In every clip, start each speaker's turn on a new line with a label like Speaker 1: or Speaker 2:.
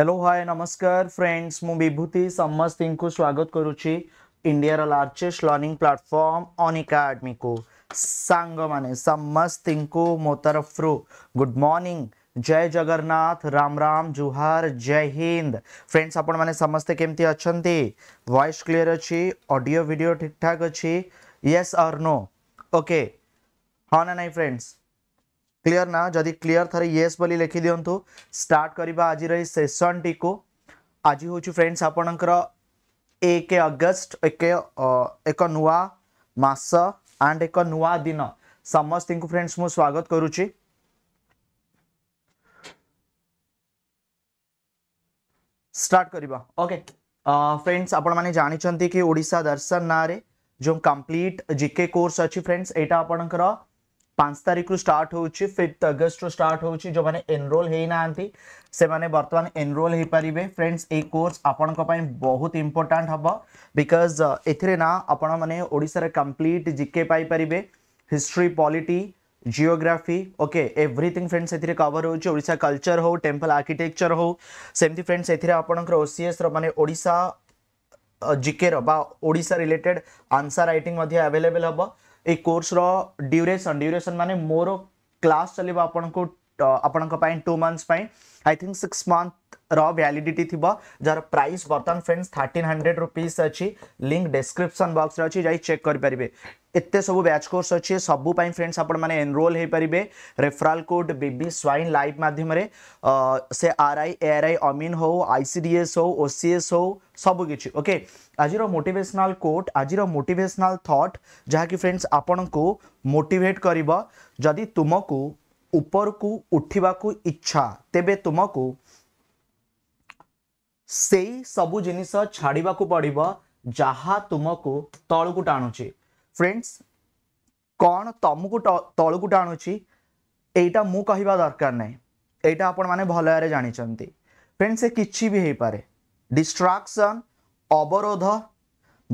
Speaker 1: Hello hi नमस्कार friends विभूति समस्त को स्वागत करुच्ची India largest learning platform Unacademy को सांग मैंने समस्त को मो तरफ रु गुड मर्णिंग जय जगन्नाथ राम राम जुहार जय हिंद फ्रेंड्स आपण मैंने समस्ते केमती अच्छा वॉइस क्लीयर अच्छी ऑडियो वीडियो ठीक ठाक अच्छी यस नो ओके हाँ ना नहीं फ्रेंड्स क्लीयर ना जदि क्लीयर थे ये बोली लिखि दिंतु स्टार्ट करवा आज सेसन टी को आज हूँ फ्रेंड्स आपणकर एक अगस्ट एक एक नुआ मास एंड एक नुआ दिन समस्त फ्रेंड्स मुझे स्वागत करुच्ची स्टार्ट करवा ओके फ्रेंड्स आपण मैंने जानते कि ओडा दर्शन ना जो कंप्लीट जीके कोर्स अच्छी फ्रेंड्स यहाँ आपणकर पांच तारीख रु स्टार्ट हो फिफ्थ अगस्ट रु स्टार्ट हो मैंने एनरोल होना से मैंने बर्तमान एनरोल हो पारे फ्रेंड्स ये कोर्स आपण बहुत इम्पोर्टाट हम बिकज एना आपशार मैंने complete GK paper history polity geography okay everything friends एवर होशा कलचर हो टेम्पल आर्किटेक्चर हो सेमती फ्रेंड्स एपंकर ओसीएस रे ओा जिकेर रिलेटेड आंसर रईटिंग अभेलेबल हम ए कोर्स ड्यूरेसन ड्यूरेसन मान मोर क्लास चलो आपन को आपंपाई two months I think six month रिडिटी थी जार प्राइस बर्तमान फ्रेंड्स थर्टिन हंड्रेड रुपीज अच्छी लिंक डिस्क्रिप्सन बक्स अच्छी जा चेक करेंगे एत सब बैच कोर्स अच्छे सब फ्रेंड्स आपनरोल हो पारे रेफराल कोड बीबी स्वाइन लाइव मध्यम से आर आई ए आर आई अमीन हो आईसीडीएस हो ओ सी एस हो सबकि ओके आज मोटेसनाल कोट आज मोटेसनाल थट जहाँकि फ्रेंड्स आपण को मोटेट करमको ऊपर को उठवा को इच्छा तेरे तुमको से सब जिन छाड़ पड़ जहा तुमको तल को टाणुचे फ्रेंड्स कौन तुमको तल को टाणुची या मुझे दरकार नहीं आप मैंने भल भाव जानते फ्रेंड्स से किसी भी हो पाए डिस्ट्राक्शन अवरोध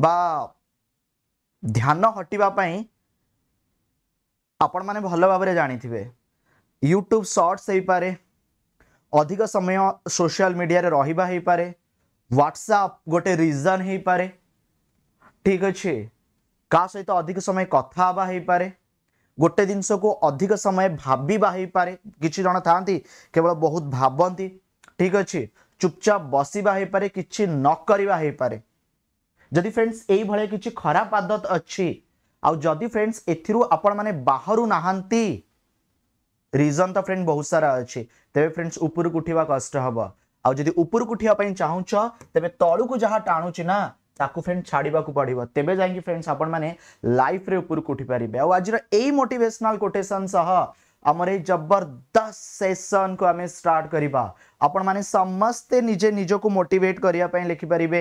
Speaker 1: बा ध्यान हटापी आपण मैंने भल भाव जानी यूट्यूब सर्टस होपे अधिक समय सोशल मीडिया रे रहा पारे व्हाट्सएप गोटे रिजन हो पाए ठीक अच्छे का सहित अधिक समय कथा पारे गोटे जिनस को अधिक समय भाव पारे किसी जन था केवल बहुत भावती ठीक अच्छे चुपचाप बस पारे कि नक पारे जदि फ्रेंड्स यही कि खराब आदत अच्छी आदि फ्रेंड्स एथरू आपर नहांती ରିଜନ୍ ତ ଫ୍ରେଣ୍ଡ ବହୁତ ସାରା ଅଛି ତେବେ ଫ୍ରେଣ୍ଡସ୍ ଉପରକୁ ଉଠିବା କଷ୍ଟ ହେବ ଆଉ ଯଦି ଉପରକୁ ଉଠିବା ପାଇଁ ଚାହୁଁଛ ତେବେ ତଳକୁ ଯାହା ଟାଣୁଛି ନା ତାକୁ ଫ୍ରେଣ୍ଡ ଛାଡ଼ିବାକୁ ପଡ଼ିବ ତେବେ ଯାଇକି ଫ୍ରେଣ୍ଡସ୍ ଆପଣମାନେ ଲାଇଫ୍ରେ ଉପରକୁ ଉଠିପାରିବେ ଆଉ ଆଜିର ଏଇ ମୋଟିଭେସନାଲ୍ କୋଟେସନ୍ ସହ ଆମର ଏଇ ଜବରଦସ୍ତ ସେସନ୍କୁ ଆମେ ଷ୍ଟାର୍ଟ କରିବା ଆପଣମାନେ ସମସ୍ତେ ନିଜେ ନିଜକୁ ମୋଟିଭେଟ୍ କରିବା ପାଇଁ ଲେଖିପାରିବେ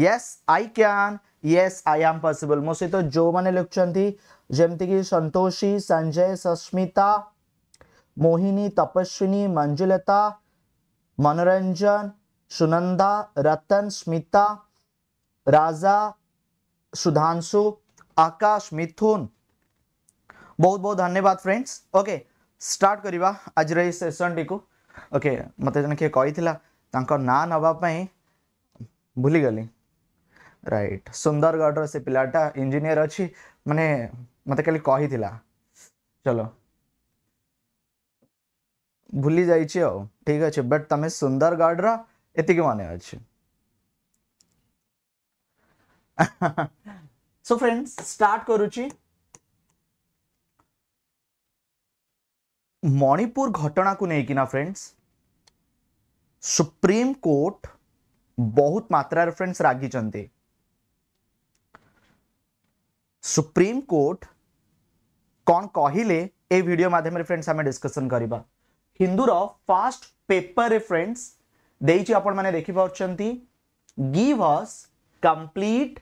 Speaker 1: yes I can yes I am possible ମୋ ସହିତ ଯେଉଁମାନେ ଲେଖୁଛନ୍ତି ଯେମିତିକି ସନ୍ତୋଷୀ ସଞ୍ଜୟ ସସ୍ମିତା मोहिनी तपस्विनी मंजुलता मनोरंजन सुनंदा रतन स्मिता राजा सुधांशु आकाश मिथुन बहुत बहुत धन्यवाद फ्रेंड्स ओके स्टार्ट करवा आज सेसन टी को ओके मत जन किए कही ना नावाई भूलीगली रईट सुंदरगढ़ से पिलाटा इंजीनियर अच्छी मानने मत खाली कही चलो भूली जाइए ठीक अच्छे बट तुम सुंदर गार्ड रही मन अच्छे सो फ्रेंड्स स्टार्ट मणिपुर घटना को लेकिन फ्रेंड्स सुप्रीम कोर्ट बहुत मात्र फ्रेंड्स रागिंट सुप्रीम कोर्ट कौन कहले ए वीडियो माध्यम फ्रेंड्स हमें डिस्कशन करवा हिंदूर फास्ट पेपर रेफरेन्स मैंने देखी party give us complete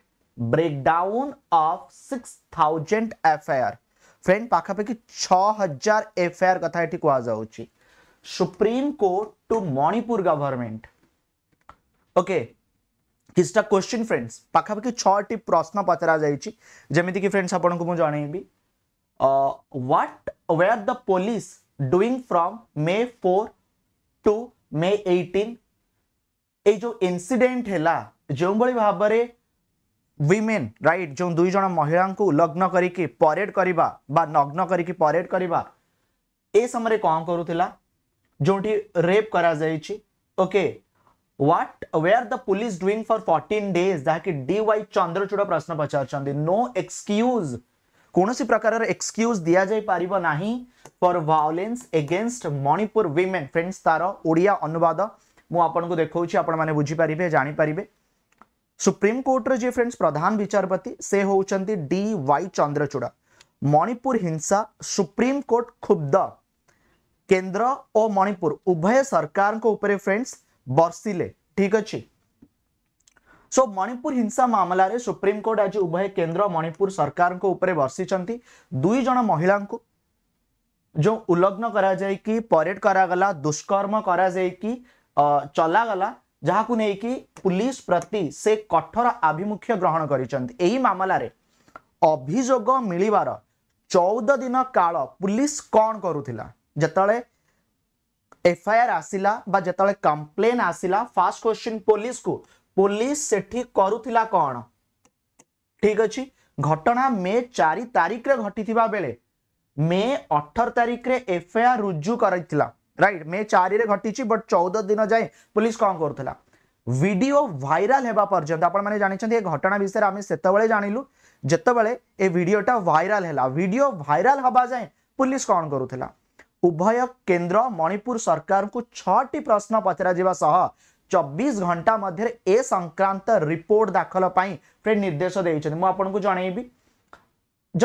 Speaker 1: breakdown of six thousand F I R friend पखापाखि छ हजार एफ आई आर कथा Supreme Court to Manipur government okay किसटा क्वेश्चन फ्रेंड्स पखापाखि छि प्रश्न पचरा जामी फ्रेंड्स आपको मुझे जनइबी what were the police doing from May four to May eighteen जो इनसीडेट है जो भाई भाव विमेन राइट जो दुईज महिला को लग्न करके परेड करवा नग्न करके परेड करवा समय कौन करूला जोटी रेप करा जाए okay what were the police doing for 14 days जहाँकि डी वाई चंद्रचूड़ प्रश्न पचार नो एक्सक्यूज़ কোনসি প্রকারৰ এক্সকিউজ দিয়া যায় পৰিব নাহি পৰ violence against Manipur women friends तारा ওড়িয়া অনুবাদ মই আপোনাক দেখুৱোছি আপোন মানে বুজি পাৰিবে জানি পাৰিবে সুপ্রিম কোর্টৰ যে फ्रेंड्स প্ৰধান বিচারপতি সে হোচন্তি ডি ওয়াই চন্দ্ৰচূড়া মণিপুৰ হিংসা সুপ্রিম কোর্ট খুদ কেন্দ্র অ মণিপুৰ উভয় সরকারক ওপৰে फ्रेंड्स বৰছিলে ঠিক আছে सो मणिपुर हिंसा मामलें सुप्रीमकोर्ट आज उभय केन्द्र मणिपुर सरकार को उपरे बर्षि दुईज महिला जो उल्लग्न करेड करागला दुष्कर्म कर चलागला जहाँ को कि पुलिस प्रति से कठोर आभिमुख्य ग्रहण कर मामलें अभोग मिलवार चौद दिन काल पुलिस कौन करुला जिते एफआईआर आसला जिते कंप्लेन आसला फास्ट क्वेश्चन पुलिस को पुलिस से कौन ठीक अच्छी घटना मे चार तारीख रे घटी बेले मे अठर तारीख रे एफ रुजु कर राइट मे चार घटी बट चौदह दिन जाए पुलिस कौन कर वीडियो वायरल होगा पर्यटन आपने जानते घटना विषय में आम से जान लु जितेबले भिडटा भाइराल है भिड भाइराल हवा जाए पुलिस कौन करुला उभय केन्द्र मणिपुर सरकार को छटी प्रश्न पचरा ଚବିଶ ଘଣ୍ଟା ମଧ୍ୟରେ ଏ ସଂକ୍ରାନ୍ତ ରିପୋର୍ଟ ଦାଖଲ ପାଇଁ ଫ୍ରେଣ୍ଡ ନିର୍ଦ୍ଦେଶ ଦେଇଛନ୍ତି ମୁଁ ଆପଣଙ୍କୁ ଜଣେଇବି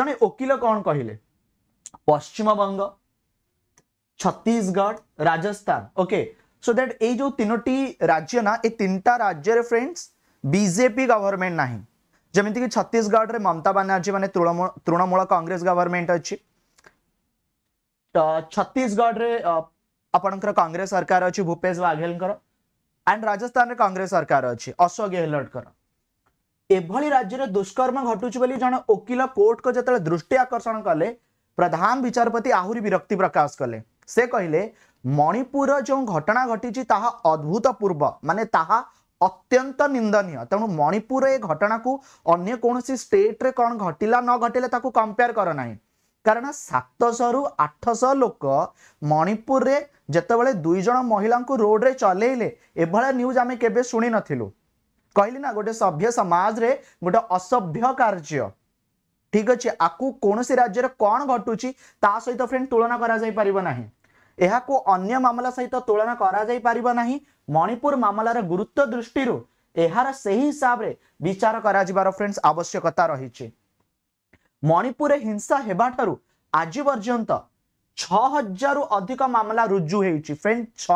Speaker 1: ଜଣେ ଓକିଲ କ'ଣ କହିଲେ Paschimbanga Chhattisgarh Rajasthan okay so that ଏଇ ଯେଉଁ ତିନୋଟି ରାଜ୍ୟ ନା ଏ ତିନିଟା ରାଜ୍ୟରେ ଫ୍ରେଣ୍ଡସ୍ ବିଜେପି ଗଭର୍ଣ୍ଣମେଣ୍ଟ ନାହିଁ ଯେମିତିକି ଛତିଶଗଡ଼ରେ ମମତା ବାନାର୍ଜୀ ମାନେ ତୃଣମୂଳ ତୃଣମୂଳ କଂଗ୍ରେସ ଗଭର୍ଣ୍ଣମେଣ୍ଟ ଅଛି ଛତିଶଗଡ଼ରେ ଆପଣଙ୍କର କଂଗ୍ରେସ ସରକାର ଅଛି ଭୂପେଶ ବାଘେଲଙ୍କର ଆଣ୍ଡ ରାଜସ୍ଥାନରେ କଂଗ୍ରେସ ସରକାର ଅଛି ଅଶୋକ ଗେହଲଟଙ୍କର ଏଭଳି ରାଜ୍ୟରେ ଦୁଷ୍କର୍ମ ଘଟୁଛି ବୋଲି ଜଣେ ଓକିଲ କୋର୍ଟଙ୍କ ଯେତେବେଳେ ଦୃଷ୍ଟି ଆକର୍ଷଣ କଲେ ପ୍ରଧାନ ବିଚାରପତି ଆହୁରି ବିରକ୍ତି ପ୍ରକାଶ କଲେ ସେ କହିଲେ ମଣିପୁରର ଯେଉଁ ଘଟଣା ଘଟିଛି ତାହା ଅଦ୍ଭୁତପୂର୍ବ ମାନେ ତାହା ଅତ୍ୟନ୍ତ ନିନ୍ଦନୀୟ ତେଣୁ ମଣିପୁର ଏ ଘଟଣାକୁ ଅନ୍ୟ କୌଣସି ଷ୍ଟେଟ୍ରେ କ'ଣ ଘଟିଲା ନ ଘଟିଲା ତାକୁ କମ୍ପେୟାର କର ନାହିଁ କାରଣ ସାତଶହରୁ ଆଠଶହ ଲୋକ ମଣିପୁରରେ जति बेला दुईजना महिलाको रोड समाज रे गोटे असभ्य कार् ठिक आउँसी राज्य कन् ता सहित फ्रेंड तुलना पार यहाँ अन्य मामला सहित तुलना पार मणिपुर रे गुरुत्व दृष्टिहरू यहाँ सही रे विचार फ्रेंड्स आवश्यकता रे हिंसा हेठु आज पर्यंत छजार अधिक मामला रुजुच्छ फ्रेंड छ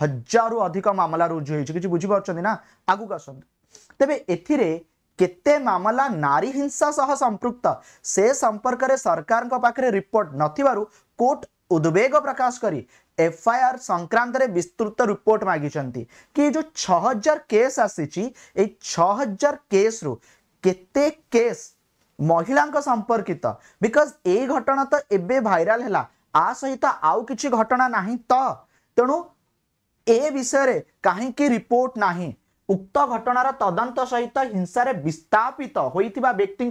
Speaker 1: हजार अधिक मामला रुजुच्छ कि बुझीपना आगुक आस तेरे केते मामला नारी हिंसा सह संपुक्त से संपर्क में सरकार रिपोर्ट नोर्ट उद्वेग प्रकाश कर एफआईआर संक्रांत में विस्तृत रिपोर्ट मागिंट कि जो छजार केस आसी छजार केस रु के महिला संपर्कित बिकज य घटना तो एवं भाइराल है आ सहित आउ किसी घटना ना तो तेणु ए विषय कहीं रिपोर्ट ना উক্ত ঘটনার তদন্ত সহিত হিংসার বিস্থাপিত হয়েছে ব্যক্তি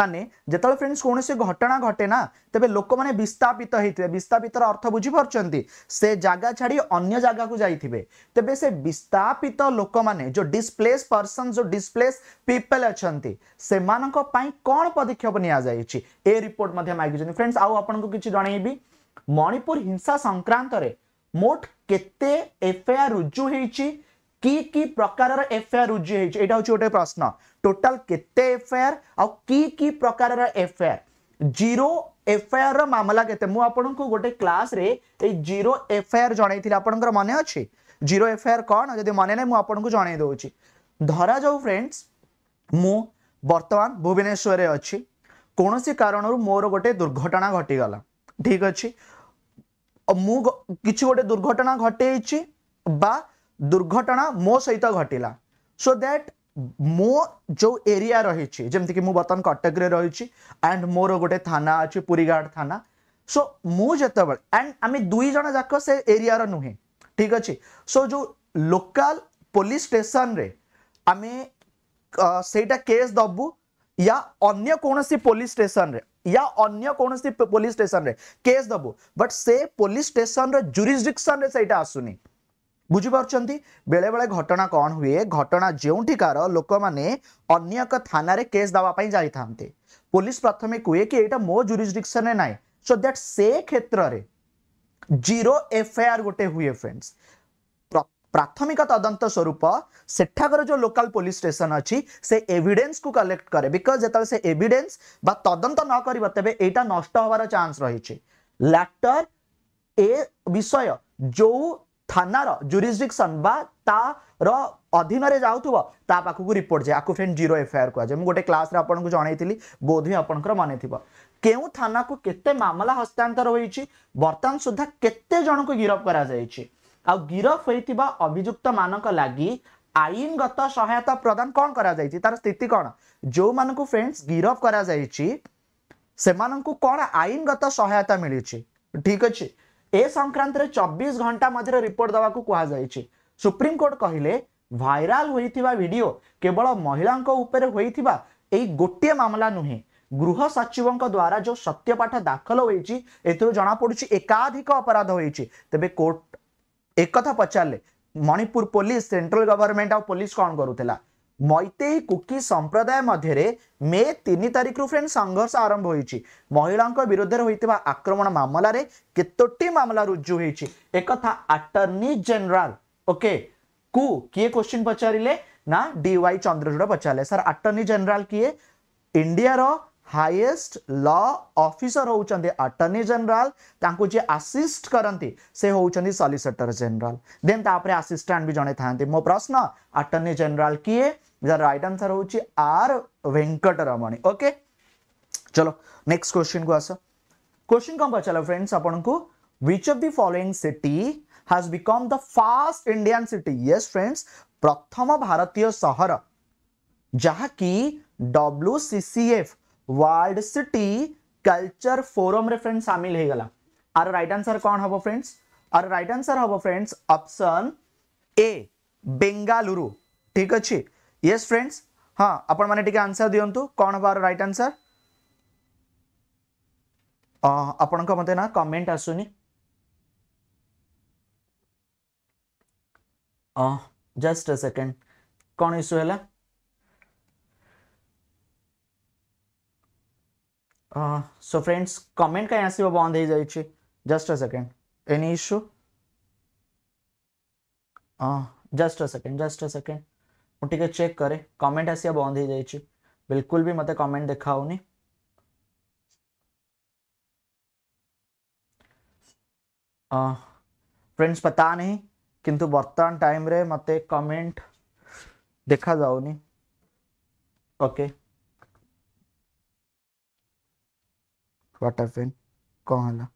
Speaker 1: মানে যেতবে ফ্রেন্ডস কৌশি ঘটনা ঘটে না তবে লোক মানে বিস্থাপিত হয়েছে বিস্থাপিতর অর্থ বুঝিপারছেন সে জায়গা ছাড়ি অন্য জায়গা যাইবে তবে সে বিস্থাপিত লোক মানে যে ডিসপ্লেস পর্সন যে ডিসপ্লেস পিপল অনেক সে কণ পদক্ষেপ নিয়া যাই এ রিপোর্ট মাগিছেন ফ্রেন্ডস আপনার কিছু জনাইবি মণিপুর হিংসা সংক্রান্তরে মোট কেতে এফআইআর রুজু হয়েছে কি কি প্রকারর এফআইআর রুজু হয়েছে এটা হচ্ছে গোটে প্রশ্ন টোটাল কেতে এফআইআর আউ কি কি প্রকারর এফআইআর জিরো এফআইআর মামলা কেতে মু আপনার গোটে ক্লাসে এই জিরো এফআইআর জনাইছিল আপনার মনে আছে জিরো এফআইআর কোন যদি মনে নাই মু আপনার জনাই দেছি ধরা যাও ফ্রেন্ডস মু বর্তমান ভুবনেশ্বরে অছি কোণী কারণর মোর গোটে দুর্ঘটনা ঘটি গলা ঠিক আছে মু কিছু গোটে দুর্ঘটনা ঘটেছি বা दुर्घटना मो सहित घटला सो दैट मो जो एरिया रही बर्तमान कटक्रे रही एंड मोर गोटे थाना अच्छे पूरीघाट थाना सो मुझे एंड आम दुईज जाक से एरिया नुहे ठीक अच्छे सो जो लोकाल पुलिस स्टेशन रे आम से केस दबू या अन्य कौन पुलिस स्टेशन रे या अन्य कौन पुलिस स्टेशन रे केस दबू बट से पुलिस स्टेशन रे जुरीजिक्सन सेटा आसुनी ବୁଝିପାରୁଛନ୍ତି ବେଳେବେଳେ ଘଟଣା କ'ଣ ହୁଏ ଘଟଣା ଯେଉଁଠିକାର ଲୋକମାନେ ଅନ୍ୟ ଏକ ଥାନାରେ କେସ୍ ଦେବା ପାଇଁ ଯାଇଥାନ୍ତି ପୋଲିସ ପ୍ରଥମେ କୁହେ କି ଏଇଟା ମୋ ଜୁରିସଡିକ୍ସନରେ ନାହିଁ ସୋ ଦ୍ୟାଟ୍ ସେ କ୍ଷେତ୍ରରେ ଜିରୋ ଏଫଆଇଆର୍ ଗୋଟେ ହୁଏ ଫ୍ରେଣ୍ଡସ୍ ପ୍ରାଥମିକ ତଦନ୍ତ ସ୍ୱରୂପ ସେଠାକାର ଯେଉଁ ଲୋକାଲ ପୋଲିସ ଷ୍ଟେସନ ଅଛି ସେ ଏଭିଡେନ୍ସକୁ କଲେକ୍ଟ କରେ ବିକଜ ଯେତେବେଳେ ସେ ଏଭିଡେନ୍ସ ବା ତଦନ୍ତ ନ କରିବ ତେବେ ଏଇଟା ନଷ୍ଟ ହେବାର ଚାନ୍ସ ରହିଛି ଲାଟର ଏ ବିଷୟ ଯେଉଁ থানার জুরিসডিকশন বা তার অধীনরে যাওয়া তা পাখক রিপোর্ট যায় আকু ফ্রেন্ড জিরো এফআইআর কুযায় গোটে ক্লাসে আপনার জনাইলি বোধহয় আপনার মনে থাকবে কেউ থানাকু কেতে মামলা হস্তান্তর হয়েছে বর্তমান সুদ্ধা কেতে জনক গিরফ করা যাইছে ଆଉ ଗିରଫ ହୋଇଥିବା ଅଭିଯୁକ୍ତମାନଙ୍କ ଲାଗି ଆଇନଗତ ସହାୟତା ପ୍ରଦାନ କ'ଣ କରାଯାଇଛି ତାର ସ୍ଥିତି କ'ଣ ଯେଉଁମାନଙ୍କୁ ଫ୍ରେଣ୍ଡସ୍ ଗିରଫ କରାଯାଇଛି ସେମାନଙ୍କୁ କ'ଣ ଆଇନଗତ ସହାୟତା ମିଳିଛି ଠିକ୍ ଅଛି ए संक्रांत चौबीस घंटा मध्य रिपोर्ट दवा कहुई सुप्रीमकोर्ट कहले भाइराल होता केवल महिला होता गोटे मामला नुहे गृह सचिव द्वारा जो सत्यपाठ दाखल होती जनापड़ी एकाधिक अपराध हो तेज कोर्ट एक पचारे मणिपुर पुलिस सेंट्रल गवर्नमेंट आ पुलिस कौन करूला মৈতেই কুকি সম্প্রদায় মধ্যে মে তিন তারিখর ফ্রেন্ড সংঘর্ষ আরম্ভ হয়েছে মহিলা বিরুদ্ধে হয়েছে আক্রমণ মামলার কতোটি মামলা রুজু হয়েছে একথা আটর্নি জেনারেল ওকে কু কি কোশ্চিন পচারে না ডি ওয়াই চন্দ্রচূড় পচারে স্যার আটর্নি জেনারেল কি ইন্ডিয়ার हाएस्ट ल अफिसर होती अटर्नी जेनराल जे आसीस्ट करती से होती सलिसीटर जनरल देन तापर आसीस्टाट भी जड़े था मो प्रश्न अटर्नी जेनराल किए रईट आंसर हूँ आर वेंकटरमणी ओके चलो नेक्स्ट क्वेश्चन को आस क्वेश्चन कौन पचार फ्रेंड्स आपण को which of the following city has become the first Indian city yes friends प्रथम भारतीय सहर जहाँकि W C C F world city culture forum रे फ्रेंड्स शामिल हो गला आर राइट आंसर कौन हम फ्रेंड्स आर राइट आंसर हम फ्रेंड्स ऑप्शन ए बेंगालुरु ठीक अच्छे यस फ्रेंड्स हाँ आपण मैंने आंसर दिंतु कौन हम राइट आंसर आपण मत ना कमेंट आसुनी जस्ट अ सेकेंड कौन इश्यू है सो फ्रेंड्स कमेंट कहीं आसो बंद हो just a second any issue just a second just a second मुझे चेक करे कमेंट आस बंद हो बिल्कुल भी मत कमेंट देखा फ्रेंड्स पता नहीं किंतु बर्तमान टाइम रे मत कमेंट देखा जाऊनी ओके okay. what happen કોના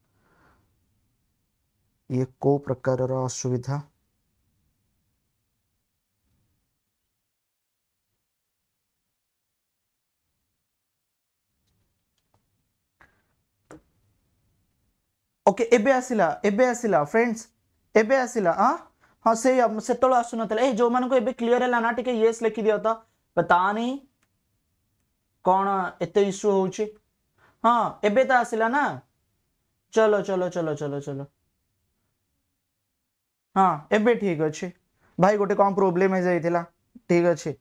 Speaker 1: યે કો પ્રકાર ર અસુવિધા ઓકે એબે આસિલા એબે આસિલા ફ્રેન્ડ્સ એબે આસિલા હા હ સેટલ આસુ ન તલે એ જો મન કો એબે ક્લિયર હે લા ના ટીકે યસ લખી દયો તો બતાની કોણ એતે ઇશ્યુ હોઉ છે ହଁ ଏବେ ତ ଆସିଲା ନା ଚଲୋ ଚଲୋ ଚଲୋ ଚଲୋ ଚଲୋ ହଁ ଏବେ ଠିକ୍ ଅଛି ଭାଇ ଗୋଟେ କ'ଣ ପ୍ରୋବ୍ଲେମ୍ ହେଇଯାଇଥିଲା ଠିକ୍ ଅଛି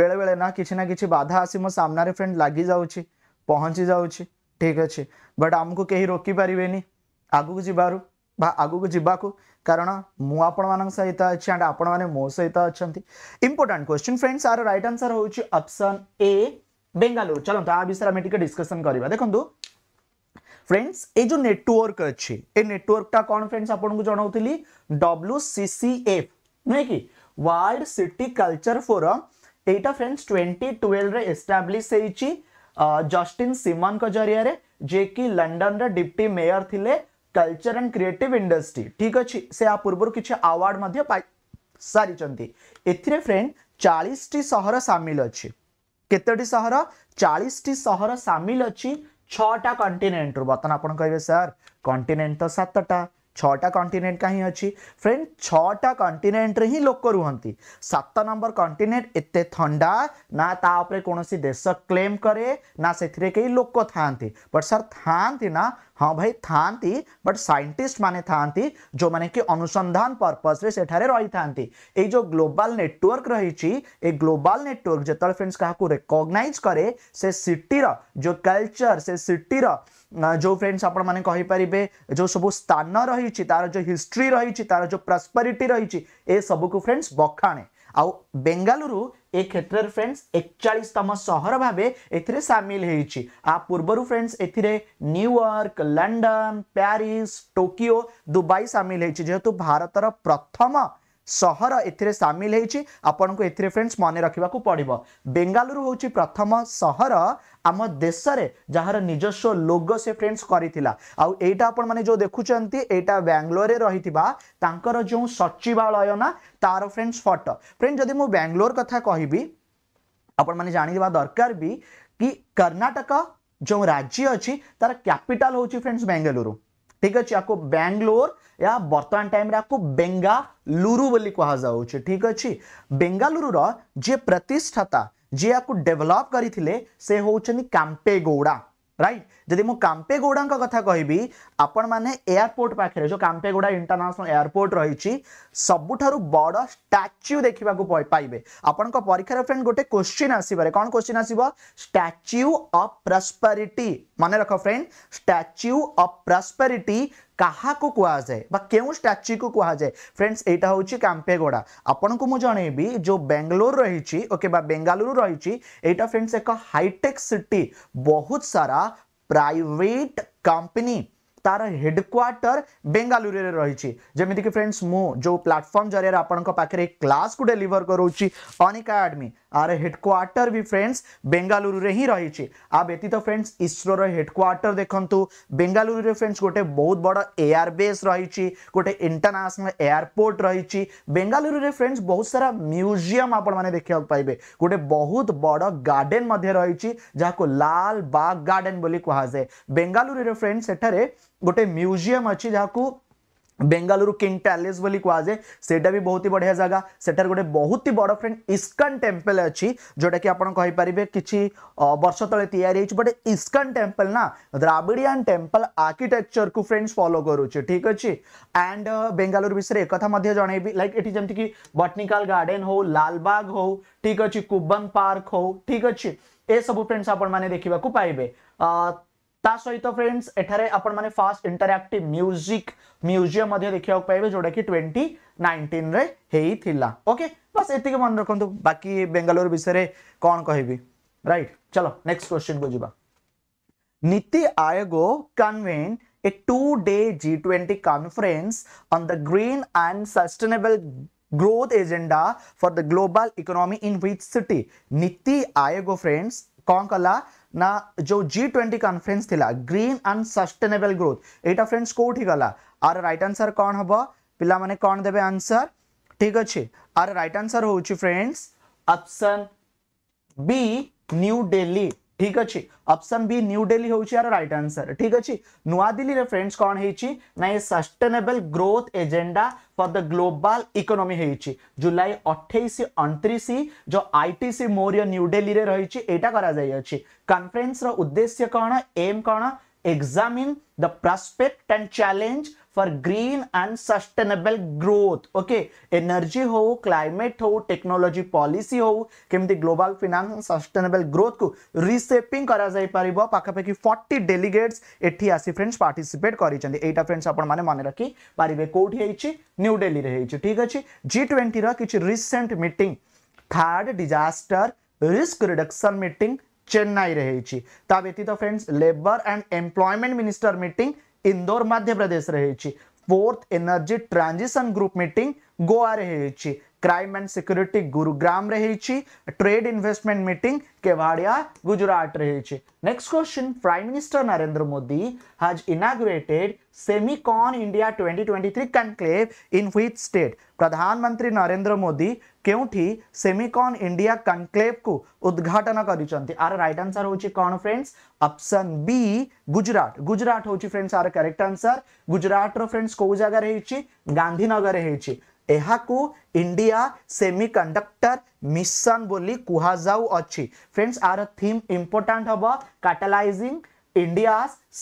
Speaker 1: ବେଳେବେଳେ ନା କିଛି ନା କିଛି ବାଧା ଆସି ମୋ ସାମ୍ନାରେ ଫ୍ରେଣ୍ଡ ଲାଗିଯାଉଛି ପହଞ୍ଚି ଯାଉଛି ଠିକ୍ ଅଛି ବଟ୍ ଆମକୁ କେହି ରୋକିପାରିବେନି ଆଗକୁ ଯିବାରୁ ବା ଆଗକୁ ଯିବାକୁ କାରଣ ମୁଁ ଆପଣମାନଙ୍କ ସହିତ ଅଛି ଆଣ୍ଡ ଆପଣମାନେ ମୋ ସହିତ ଅଛନ୍ତି important question friends our right answer ହେଉଛି ଅପ୍ସନ୍ ଏ ବେଙ୍ଗାଲୁରୁ ଚାଲନ୍ତୁ ଆ ବିଷୟରେ ଆମେ ଟିକେ ଡିସ୍କସନ୍ କରିବା ଦେଖନ୍ତୁ ଫ୍ରେଣ୍ଡସ୍ ଏ ଯେଉଁ ନେଟୱାର୍କ ଅଛି ଏ ନେଟୱାର୍କଟା କ'ଣ ଫ୍ରେଣ୍ଡସ୍ ଆପଣଙ୍କୁ ଜଣାଉଥିଲି ଡବ୍ଲ୍ୟୁ ସି ସି ଏଫ୍ ନୁହେଁ କି ୱାର୍ଲଡ ସିଟି କଲଚର ଫୋରମ୍ ଏଇଟା ଫ୍ରେଣ୍ଡସ୍ ଟ୍ୱେଣ୍ଟି ଟୁଏଲ୍ଭରେ ଏଷ୍ଟାବ୍ଲିଶ ହେଇଛି ଜଷ୍ଟିନ୍ ସିମନଙ୍କ ଜରିଆରେ ଯିଏକି ଲଣ୍ଡନର ଡିପ୍ଟି ମେୟର ଥିଲେ କଲଚର ଆଣ୍ଡ କ୍ରିଏଟିଭ୍ ଇଣ୍ଡଷ୍ଟ୍ରି ଠିକ୍ ଅଛି ସେ ଆ ପୂର୍ବରୁ କିଛି ଆୱାର୍ଡ଼ ମଧ୍ୟ ପାଇ ସାରିଛନ୍ତି ଏଥିରେ ଫ୍ରେଣ୍ଡ ଚାଳିଶଟି ସହର ସାମିଲ ଅଛି କେତୋଟି ସହର ଚାଳିଶଟି ସହର ସାମିଲ ଅଛି ଛଅଟା କଣ୍ଟିନେଣ୍ଟରୁ ବର୍ତ୍ତମାନ ଆପଣ କହିବେ ସାର୍ କଣ୍ଟିନେଣ୍ଟ ତ ସାତଟା छटा कंटिनेंट कहीं अच्छी फ्रेंड छटा कंटिनेंट्रे हिं लोक रुहत सात नंबर कंटिनेंट एत थंडा ना तापर कौन देश क्लेम कै ना से कई लोक था बट सर था ना हाँ भाई था बट सैंटिस्ट मैंने था जो मैंने कि अनुसंधान पर्पज पर्पज्रे रही था जो ग्लोबाल नेटवर्क रही ग्लोबाल नेटवर्क जो फ्रेंड्स क्या रेकग्नइज कैसे सिटर जो कलचर से सिटर जो फ्रेंड्स आपण जो सब स्थान रही तार जो हिस्ट्री रही तार जो प्रस्परीटी रही ए सबको फ्रेंड्स बखाणे आ बेंगालुरु ए क्षेत्र फ्रेंड्स एकचाशतम सहर भाव ए सामिल होती आ पूर्वर फ्रेंड्स ए New York London Paris Tokyo Dubai सामिल होती जेहेतु भारतर प्रथम ସହର ଏଥିରେ ସାମିଲ ହେଇଛି ଆପଣଙ୍କୁ ଏଥିରେ ଫ୍ରେଣ୍ଡସ୍ ମନେ ରଖିବାକୁ ପଡ଼ିବ ବେଙ୍ଗାଲୁରୁ ହେଉଛି ପ୍ରଥମ ସହର ଆମ ଦେଶରେ ଯାହାର ନିଜସ୍ୱ ଲୋଗୋ ସେ ଫ୍ରେଣ୍ଡସ୍ କରିଥିଲା ଆଉ ଏଇଟା ଆପଣମାନେ ଯେଉଁ ଦେଖୁଛନ୍ତି ଏଇଟା ବାଙ୍ଗଲୋରରେ ରହିଥିବା ତାଙ୍କର ଯେଉଁ ସଚିବାଳୟ ନା ତାର ଫ୍ରେଣ୍ଡସ୍ ଫଟୋ ଫ୍ରେଣ୍ଡ ଯଦି ମୁଁ ବାଙ୍ଗଲୋର କଥା କହିବି ଆପଣମାନେ ଜାଣିଦେବା ଦରକାର ବି କି କର୍ଣ୍ଣାଟକ ଯେଉଁ ରାଜ୍ୟ ଅଛି ତାର କ୍ୟାପିଟାଲ ହେଉଛି ଫ୍ରେଣ୍ଡସ୍ ବେଙ୍ଗାଲୁରୁ ଠିକ୍ ଅଛି ୟାକୁ ବାଙ୍ଗଲୋର या बर्तमान टाइम बेंगा लुरु बोली कहुचे ठीक अच्छे बेंगालुरुर जी प्रतिष्ठाता जी या डेभलप करते हूँ कांपे गौड़ा राइट जदि मु कांपेगौड़ा कथा कहबी आपण मैंने एयरपोर्ट पाखे जो कांपेगौड़ा इंटरनेशनल एयरपोर्ट रही सबुठ बड़ स्टाच्यू देखा पाइबे आपण परीक्षार फ्रेंड गोटे क्वेश्चन आसवे कौन क्वेश्चन आसव अफ प्रस्पेरीटी मन रख फ्रेंड स्टाच्यू अफ प्रस्पेरीटी क्या कहुए क्यों स्टाच्यू को कहुए फ्रेंड्स यहाँ हूँ कांपेगौड़ा आपन को जनइबी जो बेंगलोर रही ओके बेंगालुरु रही फ्रेंड्स एक हाईटेक् सिटी बहुत सारा private company तार हेडक्वाटर बेंगालुरु रही जमीक फ्रेंड्स मुझे जो प्लाटफर्म जरिए आपण क्लास को डेलीवर करोची अन एकाडेमी आर हेडक्वाटर भी फ्रेंड्स बेंगालुरु हिं रही आ व्यतीत फ्रेंड्स इसरोर हेडक्वाटर देखु बेंगालुरु फ्रेंड्स गोटे बहुत बड़ एयरबेस रही गोटे इंटरनेशनल एयरपोर्ट रही बेंगालुरु फ्रेंड्स बहुत सारा म्यूजियम आपण पाइबे गोटे बहुत बड़ गार्डेन रही जहाँ को लाल बाग गार्डेन बोली कहुए बेंगालुरु फ्रेंड्स सेठे गोटे म्यूजियम अच्छी जहाँ बेंगालुरु किंग पैलेस बोली कहुए सेटा भी बहुत ही बढ़िया जगह सेठार गोटे बहुत ही बड़ फ्रेंड इस्कन टेम्पल अच्छी जोटा कि आपारे कि वर्ष ते या बट इस्कन टेम्पल ना द्राविडियान टेम्पल आर्किटेक्चर को फ्रेंड्स फॉलो करुचे ठीक अच्छे एंड बेंगालुरु विषय एक जनइबी लाइक ये जमीक बटनिकाल गार्डेन हो लालबाग हो ठीक अच्छे कुबन पार्क हो ठीक अच्छे ये सब फ्रेंड्स आप मैंने देखा पाइबे ता सहित फ्रेंड्स एठारे आपण माने फास्ट इंटरैक्टिव म्यूजिक म्यूजियम मध्ये देखिया पाइबे जोडा कि 2019 रे हेई थिला ओके बस एतिके मन रखंतु बाकी बेंगलोर विषय रे कोन कहिबी राइट चलो नेक्स्ट क्वेश्चन को जिबा नीति आयोग कन्वेन a two day G20 conference on the green and sustainable growth agenda for the global economy in which city Niti Aayog friends कौन कला ನಾ ಜೋ ಜಿ ಟ್ವೆಂಟಿ ಕಾನ್ಫರೆನ್ಸ್ ಥಿಲ ಗ್ರೀನ್ ಆ್ಯಂಡ್ ಸଷ୍ଟେନେବଲ୍ ଗ୍ରୋଥ୍ ଏଇଟା ଫ୍ରେଣ୍ଡସ୍ କେଉଁଠି ଗଲା ଆର ରାଇଟ୍ ଆନ୍ସର୍ କ'ଣ ହେବ ପିଲାମାନେ କ'ଣ ଦେବେ ଆନ୍ସର୍ ଠିକ୍ ଅଛି ଆର ରାଇଟ୍ ଆନ୍ସର୍ ହେଉଛି friends option B New Delhi ঠিক আছে অপশন বি নিউ দিল্লি হচ্ছে আর রাইট আনসর ঠিক আছে নয়া দিল্লি রে ফ্রেন্ডস কোন হইছি না a sustainable growth agenda for the global economy হইছি জুলাই 28 29 जो आईटीसी मोरिया न्यू दिल्ली रे रहिछि एटा करा जाई अछि कॉन्फ्रेंस रो उद्देश्य कोन एम कोन examine the prospect and challenge for green and sustainable growth okay energy हो क्लाइमेट हो टेक्नोलॉजी पॉलिसी हो कमी ग्लोबल फिनान्स सस्टेनेबल ग्रोथ को रिसेपिंग करा जाय डेलीगेट्स एटी आसी फ्रेंड्स पार्टिसिपेट करी फ्रेंड्स आपण माने रखी पारे कौटी न्यू डेली रही हेची ठीक अच्छे जी20 ट्वेंटी किछि recent meet third disaster risk reduction meeting Chennai रही व्यतीत friends labour and employment minister meeting Indore Madhya Pradesh रही fourth energy transition group meeting Goa रही क्राइम एंड सिक्यूरीटी गुरुग्राम रही trade investment meeting Kevadia Gujarat रही next question prime minister Narendra Modi has inaugurated Semicon India 2023 conclave in which state प्रधानमंत्री नरेंद्र मोदी क्योंठी Semicon India conclave को उद्घाटन करिसेंती are right answer हूँ कौन friends option B Gujarat Gujarat हूँ friends our correct answer Gujarat रो फ्रेंड्स कौ जगह रही गांधीनगर रही इंडिया सेमिकंडक्टर मिशन बोली कुहा जाऊ अच्छी फ्रेंड्स आर थीम इंपोर्टेंट हम catalysing India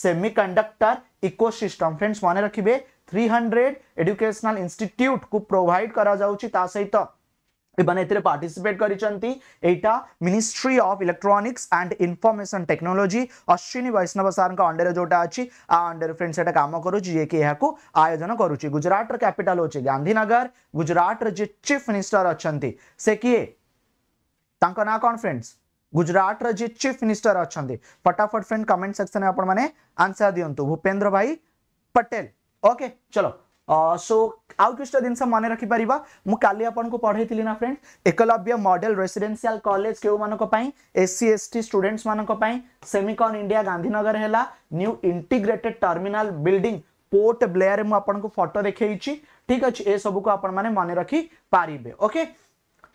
Speaker 1: semiconductor ecosystem friends मन रखिए 300 एजुकेशनल इंस्टीट्यूट को प्रोवाइड करा प्रोभाइड कर पार्टिसिपेट करा ministry of electronics and information technology Ashwini Vaishnaw sir under जो अच्छी अंडर फ्रेंड्स एटा काम करुच्ची आयोजन करुच्ची गुजरात कैपिटल गांधीनगर गुजरात जी चीफ मिनिस्टर अच्छा से किए ना कौन फ्रेंड्स गुजरात जी चीफ मिनिस्टर अच्छा फटाफट फ्रेंड कमेंट सेक्शन में आंसर दिखाई भूपेन्द्र भाई पटेल ओके चलो सो आउ किस जिनस मन रखिपर मुझे आपको थी ना friend Eklavya model residential college के S C S T students मानी सेमिकन इंडिया गांधीनगर है new integrated terminal building Port Blair मुझे फटो देखी ठीक अच्छे सब सबको आप मन पारे ओके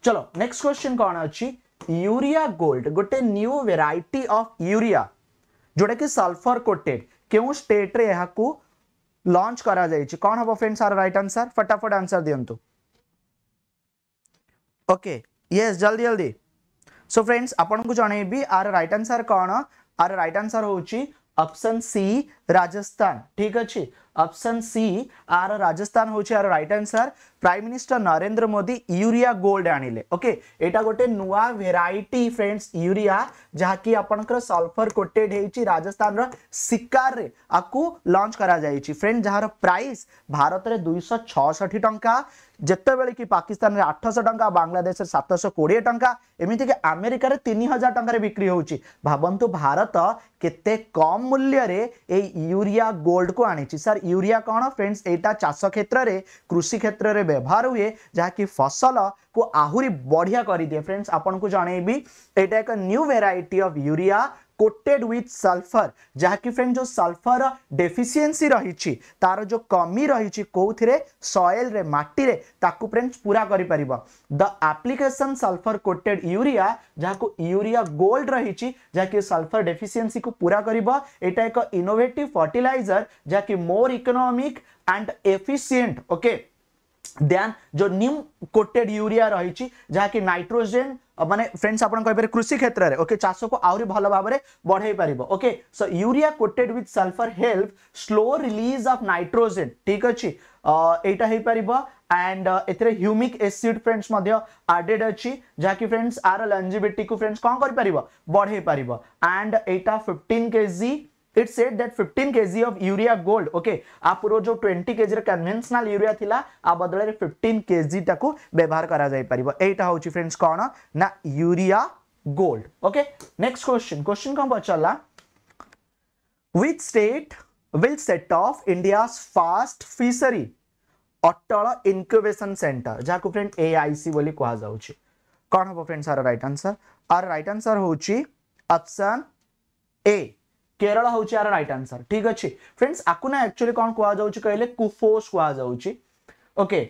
Speaker 1: चलो नेक्स्ट क्वेश्चन कौन अच्छी यूरिया गोल्ड गोटे न्यू वेर अफ यूरिया जोटा कि सल्फर कोटेड क्यों स्टेट्रे लंच कर कौन हम फ्रेंड्स आर रईट आंसर फटाफट आंसर दिंतु ओके ये जल्दी जल्दी सो फ्रेंड्स आपन जनइबी आर रईट आंसर कौन आर रईट आंसर हूँ अपसन सी राजस्थान ठीक अच्छे ऑप्शन सी आर राजस्थान होचे our right answer prime minister Narendra Modi urea gold आनिले ओके एटा गोटे नुआ भेराइटी फ्रेंड्स यूरिया जहाँकि आपणकर सल्फर कोटेड हो राजस्थान रो शिकार रे आकु फ्रेंड जहार प्राइस भारत रे 266 टंका ଯେତେବେଳେ पाकिस्तान ପାକିସ୍ତାନରେ ଆଠଶହ ଟଙ୍କା ବାଂଲାଦେଶରେ ସାତଶହ କୋଡ଼ିଏ ଟଙ୍କା ଏମିତିକି ଆମେରିକାରେ ତିନି ହଜାର ଟଙ୍କାରେ ବିକ୍ରି ହେଉଛି ଭାବନ୍ତୁ ଭାରତ କେତେ କମ୍ ମୂଲ୍ୟରେ ଏଇ यूरिया गोल्ड को आनी सर यूरिया कौन फ्रेंड्स यहाँ चाष क्षेत्र में कृषि क्षेत्र में व्यवहार हुए जहाँकि फसल को आहुरी बढ़िया कर दिए फ्रेंड्स आपको जनईबी एटा एक न्यू भेर of urea coated with sulphur जहाँकि फ्रेंड जो सल्फर डेफिसीयसी रही तार जो कमी रही कौन सएल मटी फ्रेंड्स पूरा कर the application sulphur coated urea जहाँ को यूरिया गोल्ड रही सल्फर डेफिसीयसी को पूरा कर एक इनोभेट फर्टिलइर जहाँकि more economic and efficient okay than जो निम कोटेड यूरिया रही जहाँकि नाइट्रोजेन মানে ফ্রেন্ডস আপনার কইপারে কৃষি ক্ষেত্রে ওকে চাষকে আহরি ভালো ভাবে বড়াই পারিব okay so urea coated with sulphur help slow release of nitrogen ঠিক আছে এইটা হয়ে পারিব एंड एथिरे ह्यूमिक एसिड फ्रेंड्स मध्य एडेड अछि जाकि फ्रेंड्स आर लंजिबिटी को फ्रेंड्स कोन करि परबो बढ़े परबो एंड एटा 15 KG it said that 15 KG of urea gold okay आप पूर्व जो 20 केजी रे कन्वेंशनल यूरिया थिला आ बदले रे 15 kg ताको व्यवहार करा जाय परबो एटा होची फ्रेंड्स कोन ना urea gold okay next question question कोन पचला which state will set off India's first fishery Atal incubation centre जाको फ्रेंड एआईसी बोली कहा जाउची कोन हो friends our right answer our right answer होची ऑप्शन ए केरल हूँ यार रईट आंसर ठीक अच्छे फ्रेंड्स आपको ना एक्चुअली कौन कह कुफोस कहुच्छे okay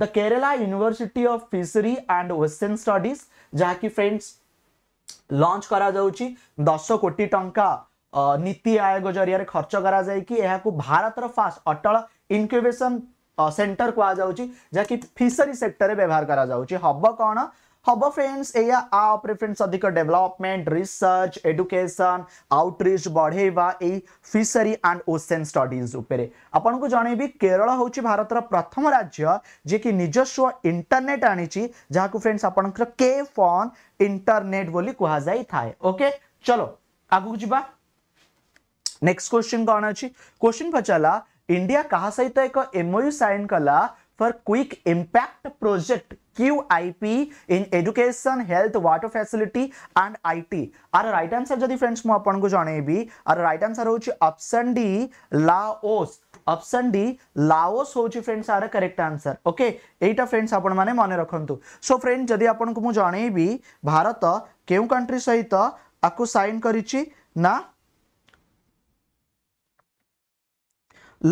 Speaker 1: the Kerala university of fishery and western studies जहाँकि फ्रेंड्स लंच कर दस कोटी टाँचा नीति आयोग जरिया खर्च कर भारत फास्ट अटल इनक्यूबेसन सेन्टर कहुच्छी जहाँकि फिशरी सेक्टर में व्यवहार करब कौन हम फ्रेंड्स ये फ्रेंड्स अधिक डेवलपमेंट रिसर्च एडुकेशन आउटरीच बढ़ेवा यही फिशरी एंड ओसेन स्टडीज आपण को जनइबी केरल हूँ भारत प्रथम राज्य जे कि निजस्व इंटरनेट आनी को फ्रेंड्स आप फोन इंटरनेट बोली कहुई थाए ओके चलो आगे जावा नेक्स्ट क्वेश्चन कौन अच्छी क्वेश्चन पचारा इंडिया क्या सहित एक एमओयू सैन कला for quick impact project QIP in education health water facility and IT our right answer যদি फ्रेंड्स মু আপনকু জনেবি আর রাইট আনসার হচ্ছে option D Laos option D Laos হচ্ছে friends our correct answer okay এইটা friends আপন মানে মনে রাখন্তু সো फ्रेंड्स যদি আপনকু মু জনেবি ভারত কেউ কান্ট্রি সহিত আকু সাইন করিছি না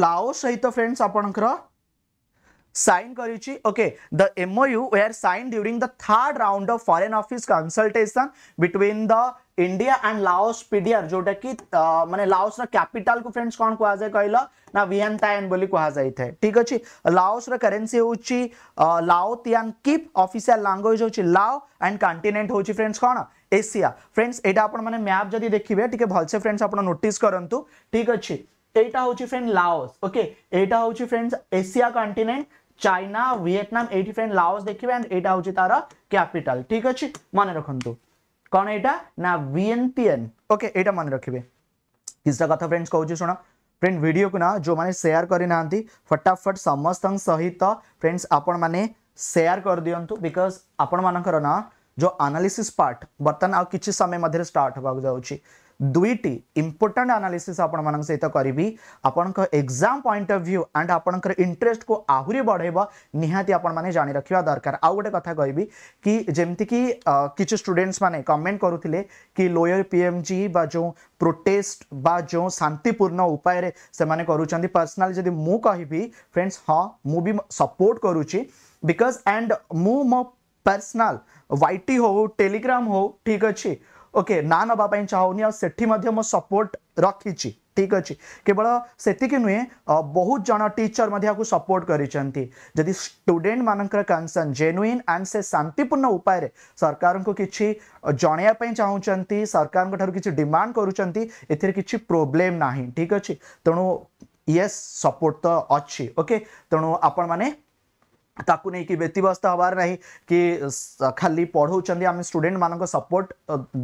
Speaker 1: লাওস সহিত फ्रेंड्स আপনকৰ sign okay the MOU were sign during the third round of foreign office consultation between the India and Laos PDR जोटा कि माने लाओस रा कैपिटल को फ्रेंड्स कौन कह जाए कहल ना वियंतायन बोली कह जाए थे ठीक अच्छे लाओस रा करेंसी लाओ लाओतियन किप ऑफिशियल लैंग्वेज हूँ लाओ एंड कंटिनेंट हूँ फ्रेंड्स कौन एशिया फ्रेंड्स एटा आपण मैप जब देखिए ठीक भल फ्रेंड्स आप नोट करंतु ठीक अच्छे एटा होची फ्रेंड लाओस ओके एटा होची friends Asia continent China Vietnam ये फ्रेंड लाओस देखिए एंड एटा हूँ तार कैपिटल ठीक अच्छे मन रखु कौन এটা ना ভিএনপিএন ओके ये मन रखिए किसटा कथ फ्रेंड्स कहूँ शुण फ्रेंड भिडियो को ना जो मैंने सेयार करना फटाफट समस्त सहित फ्रेंड्स आपण मैंने सेयार कर दिंतु बिकज आपण मानकर ना जो आनालीसीस पार्ट बर्तमान आ कि समय मध्य स्टार्ट होगा जाऊँगी दुईटी इंपोर्टाट आनालीसीस आपण सहित करी आपण exam point of view and आपंकर इंटरेस्ट को आहरी बढ़ेब निहाती आपण जाणी रखा दरकार आउ गोटे कथा कह कि जमती कि स्टूडेंट्स मैंने कमेंट करुले कि लोयर पी एम बा जो प्रोटेस्ट बा जो शांतिपूर्ण उपाय से करुँच पर्सनाली जब कह फ्रेंड्स हाँ मुझे सपोर्ट करुच्ची बिकज एंड मु मो पर्सनाल वाइटी हो टेलीग्राम हो ठीक अच्छे ଓକେ ନା ନେବା ପାଇଁ ଚାହୁଁନି ଆଉ ସେଠି ମଧ୍ୟ ମୁଁ ସପୋର୍ଟ ରଖିଛି ଠିକ୍ ଅଛି କେବଳ ସେତିକି ନୁହେଁ ବହୁତ ଜଣ ଟିଚର ମଧ୍ୟ ଏହାକୁ ସପୋର୍ଟ କରିଛନ୍ତି ଯଦି ଷ୍ଟୁଡେଣ୍ଟମାନଙ୍କର କନସର୍ନ ଜେନୁଇନ୍ ଆଣ୍ଡ ସେ ଶାନ୍ତିପୂର୍ଣ୍ଣ ଉପାୟରେ ସରକାରଙ୍କୁ କିଛି ଜଣାଇବା ପାଇଁ ଚାହୁଁଛନ୍ତି ସରକାରଙ୍କ ଠାରୁ କିଛି ଡିମାଣ୍ଡ କରୁଛନ୍ତି ଏଥିରେ କିଛି ପ୍ରୋବ୍ଲେମ୍ ନାହିଁ ଠିକ୍ ଅଛି ତେଣୁ ୟେସ୍ ସପୋର୍ଟ ତ ଅଛି ଓକେ ତେଣୁ ଆପଣମାନେ ताकू नहीं कि व्यतीव्यस्त हबार ना कि खाली पढ़ाऊँ आम स्टूडेंट मान सपोर्ट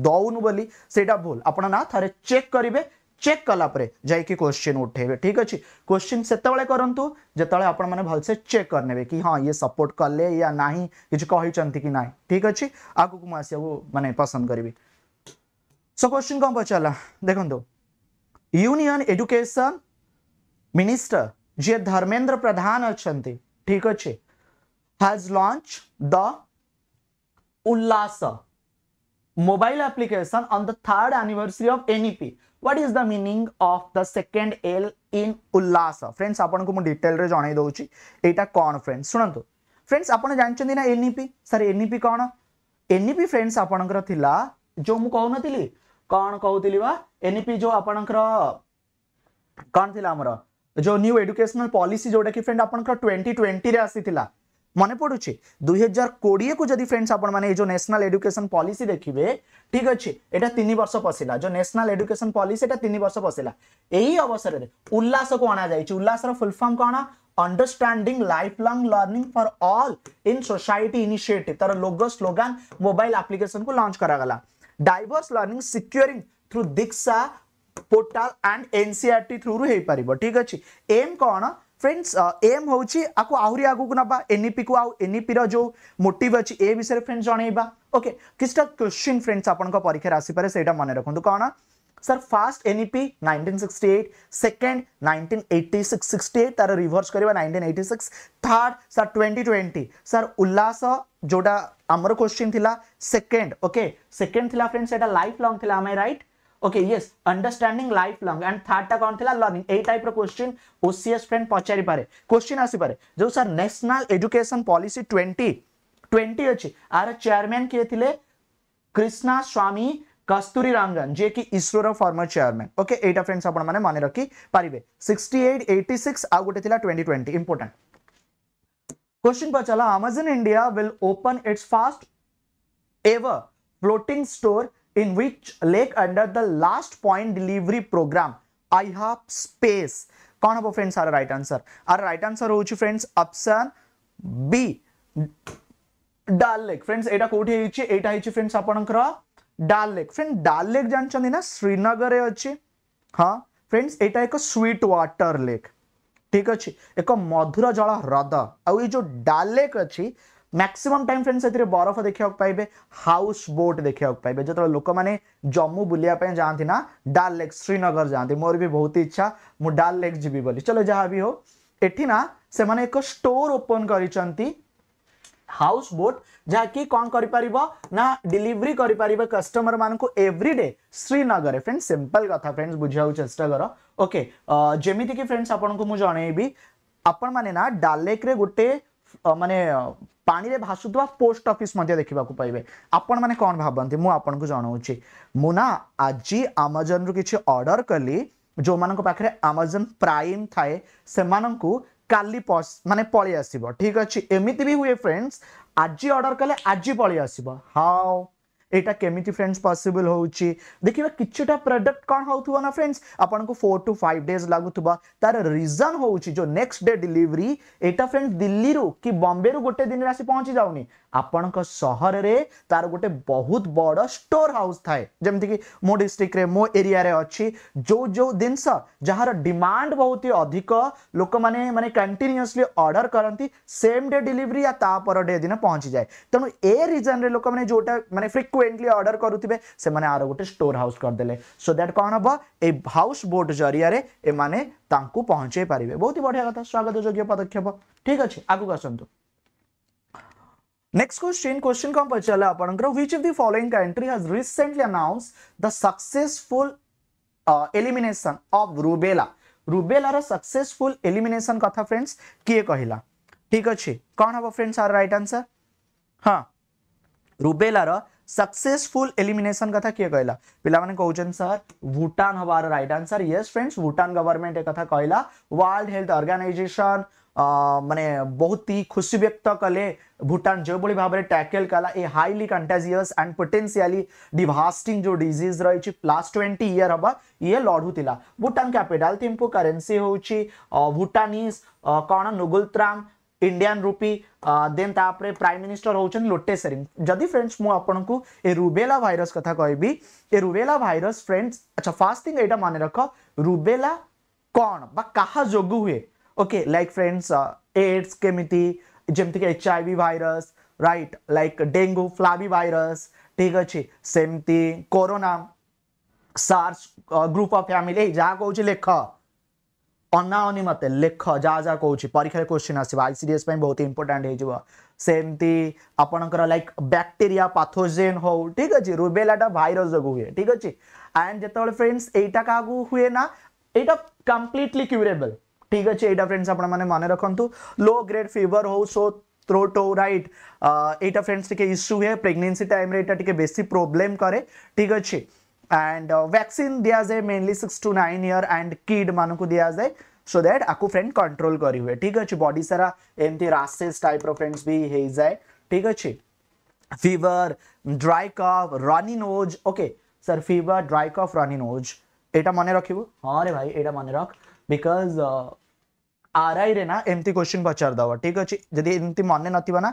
Speaker 1: दौन बोली सेटा भूल आप थे चेक करेंगे चेक कलापर जा क्वेश्चन उठेबे ठीक अच्छे क्वेश्चन से करूँ जिते आप भलसे चेक करने कि हाँ ये सपोर्ट कले या ना कि कहते कि ना ठीक अच्छे आग को मुझे पसंद करी सो क्वेश्चन कौन पचार देख union education minister ji Dharmendra Pradhan अच्छा ठीक अच्छे has launched the Ullasa mobile application on the third anniversary of NEP. What is the meaning of the second L in Ullasa? Friends, आपण को मैं डिटेल रे जणाई दउची एटा कोन फ्रेंड्स सुनंतु फ्रेंड्स आपण जानचंदी ना NEP सर NEP कोन NEP फ्रेंड्स आपणकर थिला जो मु कहनतिली कोन कहउतिली बा NEP जो आपणकर कोन थिला हमर जो न्यू एजुकेशनल पॉलिसी जोटा कि फ्रेंड आपणकर 2020 रे आसीथिला ମନେ ପଡ଼ୁଛି ଦୁଇ ହଜାର କୋଡ଼ିଏକୁ ଯଦି ଫ୍ରେଣ୍ଡସ୍ ଆପଣମାନେ ଏଇ ଯେଉଁ ନ୍ୟାସନାଲ୍ ଏଡୁକେସନ୍ ପଲିସି ଦେଖିବେ ଠିକ୍ ଅଛି ଏଇଟା ତିନି ବର୍ଷ ପଶିଲା ଯେଉଁ ନ୍ୟାସନାଲ୍ ଏଡୁକେସନ୍ ପଲିସି ଏଟା ତିନି ବର୍ଷ ପଶିଲା ଏଇ ଅବସରରେ ଉଲ୍ଲାସକୁ ଅଣାଯାଇଛି ଉଲ୍ଲାସର ଫୁଲ୍ ଫର୍ମ କ'ଣ understanding lifelong learning for all in society initiative ତାର ଲୋଗୋ ସ୍ଲୋଗାନ୍ ମୋବାଇଲ୍ ଆପ୍ଲିକେସନ୍କୁ ଲଞ୍ଚ କରାଗଲା diverse learning securing through Diksha portal and NCERT ଥ୍ରୁରୁ ହେଇପାରିବ ଠିକ୍ ଅଛି ଏମ୍ କ'ଣ फ्रेंड्स एम हूँ आपको आहरी आगे ना एनईपी को एनईपी रो मोटिव अच्छी ए विषय फ्रेंड्स जनइबा ओके किसटा क्वेश्चन फ्रेंड्स आपंक परीक्षार आसपे से मन रखुद कौन सर फास्ट एनईपी 1968 सेकंड 1986 68 तार रिवर्स करवा 1986 थर्ड सर 2020 सर उल्लास जोटा आमर क्वेश्चन थिला सेकंड ओके सेकंड थिला फ्रेंड्स एटा लाइफ लॉन्ग थिला आम right okay yes understanding lifelong and थर्डटा कौन थिला लर्निंग एई टाइप रो क्वेश्चन ओसीएस फ्रेंड पचारि पारे क्वेश्चन आसी पारे जो सर नेशनल एजुकेशन पॉलिसी 20 20 अछि आर चेयरमैन किए थिले कृष्णा स्वामी कस्तूरी रंगन जे कि इसरो रो फॉर्मर चेयरमैन ओके ये फ्रेंड्स आपण माने माने रखी पारिबे 68 86 आ गोटे थिला 2020 इंपोर्टेंट क्वेश्चन पचला Amazon India will open its first ever floating store in which lake under the last point delivery program IHOP space कौन हम friends our right answer our right answer होउछि friends option B Dal lake friends एटा कोठे होइछि एटा होइछि friends आपनकर Dal lake friend Dal lake जानछन ना श्रीनगर रे अछि हां फ्रेंड्स एटा एक स्वीट वाटर लेक ठीक अछि एक मधुर जल ह्रद आ जो डाल लेक अछि मैक्सीम टाइम फ्रेंड्स से बरफ देखा पाइबे हाउस बोट देखा पाइबे जो लोक मैंने जम्मू बुलाई जाती ना डाल लेक श्रीनगर जाती मोर भी बहुत इच्छा मुझ डाल लेक जी बोली चलो जहाँ भी हो ना से एक स्टोर ओपन कर हाउस बोट जहाँकि कौन कर ना डिलीवरी कर कस्टमर मान को डे श्रीनगर फ्रेंड्स सिंपल कथा फ्रेंड्स बुझा चेस्टा कर ओके जमीती कि फ्रेंड्स आपको मुझे जनईबी आपण मैंने ना डालेक्रे गोटे ମାନେ ପାଣିରେ ଭାସୁଥିବା ପୋଷ୍ଟ ଅଫିସ୍ ମଧ୍ୟ ଦେଖିବାକୁ ପାଇବେ ଆପଣମାନେ କ'ଣ ଭାବନ୍ତି ମୁଁ ଆପଣଙ୍କୁ ଜଣାଉଛି ମୁଁ ନା ଆଜି ଆମାଜନ୍ରୁ କିଛି ଅର୍ଡ଼ର କଲି ଯେଉଁମାନଙ୍କ ପାଖରେ ଆମାଜନ୍ ପ୍ରାଇମ୍ ଥାଏ ସେମାନଙ୍କୁ କାଲି ମାନେ ପଳେଇ ଆସିବ ଠିକ୍ ଅଛି ଏମିତି ବି ହୁଏ ଫ୍ରେଣ୍ଡସ୍ ଆଜି ଅର୍ଡ଼ର କଲେ ଆଜି ପଳେଇ ଆସିବ ହାଉ एटा केमिटी फ्रेंड्स पॉसिबल होउची देखिबा किछटा प्रोडक्ट कोन होउथुबा ना फ्रेंड्स आपन को 4 टू 5 डेज लागुथुबा तार रीजन होउची जो नेक्स्ट डे डिलीवरी एटा फ्रेंड्स दिल्ली रो कि बॉम्बे रो गोटे दिन रासी पहुंचि जाउनी आपन को शहर रे तार गोटे बहुत बडो स्टोर हाउस थाए जेमति कि मो डिस्ट्रिक्ट रे मो एरिया रे अछि जो जो दिनस जहार डिमांड बहुत ही अधिक लोक माने माने कंटीन्यूअसली ऑर्डर करंती सेम डे डिलीवरी या ता पर डे दिन पहुंचि जाय तनो ए रीजन रे लोक माने जोटा माने ଫ୍ରିକ୍ୱେଣ୍ଟଲି ଅର୍ଡ଼ର କରୁଥିବେ ସେମାନେ ଆର ଗୋଟେ ଷ୍ଟୋର ହାଉସ୍ କରିଦେଲେ ସୋ ଦ୍ୟାଟ୍ କ'ଣ ହେବ ଏଇ ହାଉସ୍ ବୋଟ୍ ଜରିଆରେ ଏମାନେ ତାଙ୍କୁ ପହଞ୍ଚାଇ ପାରିବେ ବହୁତ ବଢ଼ିଆ କଥା ସ୍ୱାଗତ ଯୋଗ୍ୟ ପଦକ୍ଷେପ ଠିକ୍ ଅଛି ଆଗକୁ ଆସନ୍ତୁ Next question, question कौन पचाला आपणकर which of the following country has recently announced the successful uh, elimination of rubella rubella ର successful elimination କଥା फ्रेंड्स किए कहिला ठीक अछि कोन हबो फ्रेंड्स आर राइट आंसर हां rubella ର सक्सेसफुल एलिमिनेशन कथा किए कहला पे कौन सर भूटान हमार रईट आंसर ये फ्रेंड्स भूटान गवर्नमेंट एक कथा कहला वर्ल्ड हेल्थ अर्गानाइजेसन माने बहुत ही खुशी व्यक्त कले भूटान जो भाई भाव में टैकेल कला ए हाइली कंटाजिस् एंड पोटेनसीआली डिभास्टिंग जो डिजीज रही प्लस ट्वेंटी इयर हम ये लड़ूला भूटान कैपिटाल थिम्पो करेन्सी हूँ भूटानीज कौन नुगुलत्राम ইন্ডিয়ান রুপি ଦେନ୍ ତାପରେ ପ୍ରାଇମ୍ ମିନିଷ୍ଟର ହେଉଛନ୍ତି ଲୋଟେ ସେରିଂ ଯଦି ଫ୍ରେଣ୍ଡସ୍ ମୁଁ ଆପଣଙ୍କୁ ଏ ରୁବେଲା ଭାଇରସ୍ କଥା କହିବି ଏ ରୁବେଲା ଭାଇରସ୍ ଫ୍ରେଣ୍ଡସ୍ ଆଚ୍ଛା ଫାର୍ଷ୍ଟ ଥିଙ୍ଗ ଏଇଟା ମନେ ରଖ ରୁବେଲା କ'ଣ ବା କାହା ଯୋଗୁଁ ହୁଏ ଓକେ ଲାଇକ୍ ଫ୍ରେଣ୍ଡସ୍ ଏଡ୍ସ କେମିତି ଯେମିତିକି H I V virus right like dengue flavivirus ଠିକ୍ ଅଛି ସେମିତି corona SARS group of family ଯାହା କହୁଛି ଲେଖ पन्ना निम्त लेख जहाँ जा कौन परीक्षा क्वेश्चन आस आईसीएस बहुत इंपोर्टाट सेमती आपणकर लाइक बैक्टेरिया पाथोजेन हो ठीक अच्छे रुबेलाटा भाईर जो हुए ठीक अच्छे एंड जो फ्रेंड्स यहाँ क्या हुए ना यहाँ कम्प्लीटली क्यूरेबल ठीक अच्छे यहाँ फ्रेंड्स आप मन रखु लो ग्रेड फिवर हो सो थ्रोट हो रईट यहाँ फ्रेंड्स टे इश्यू हुए प्रेगनेसी टाइम बेसी प्रोब्लेम कै ठीक अच्छे and uh, vaccine जाए mainly six to nine year and kid मानों को दिया जाए सो दैट आपको फ्रेंड कंट्रोल कर ठीक अच्छे बॉडी सारा एमती रासेस टाइप फ्रेंड्स भी हो जाए ठीक अच्छे fever dry cough runny nose okay sir fever dry cough runny nose এটা मन রাখিব हाँ रे भाई এটা मन रख बिकज uh, आर आई না এমতি কোশ্চিন পচার দেব ঠিক আছে যদি এমতি মনে নথিব না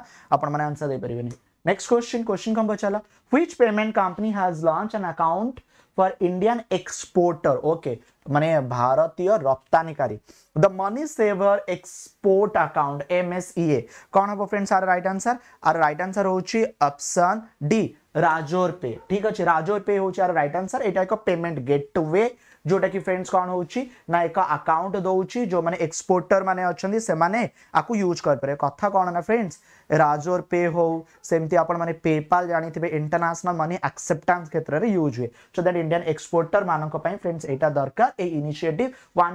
Speaker 1: Next question question number chala. Which payment company has launch an account for Indian exporter okay मान भारतीय रप्तानिकारी the money saver export account M S E A कौन हम friends our right answer our right answer होची option D Razorpay ठीक है राजोर पे होची आर राइट आंसर एटा एक पेमेंट गेटवे जोटा कि फ्रेंड्स कौन होउची ना एक आकाउंट दौर जो मैंने एक्सपोर्टर मैंने अछंदी से मैंने आपको यूज कर परे कथा कोन ना फ्रेंड्स राजोर पे हो सेमती आपण माने पेपाल जानिथिबे इंटरनेशनल मनी एक्सेप्टेंस क्षेत्र में यूज हुए सो दैट इंडियन एक्सपोर्टर मानन फ्रेंड्स यहाँ दरकार ए initiative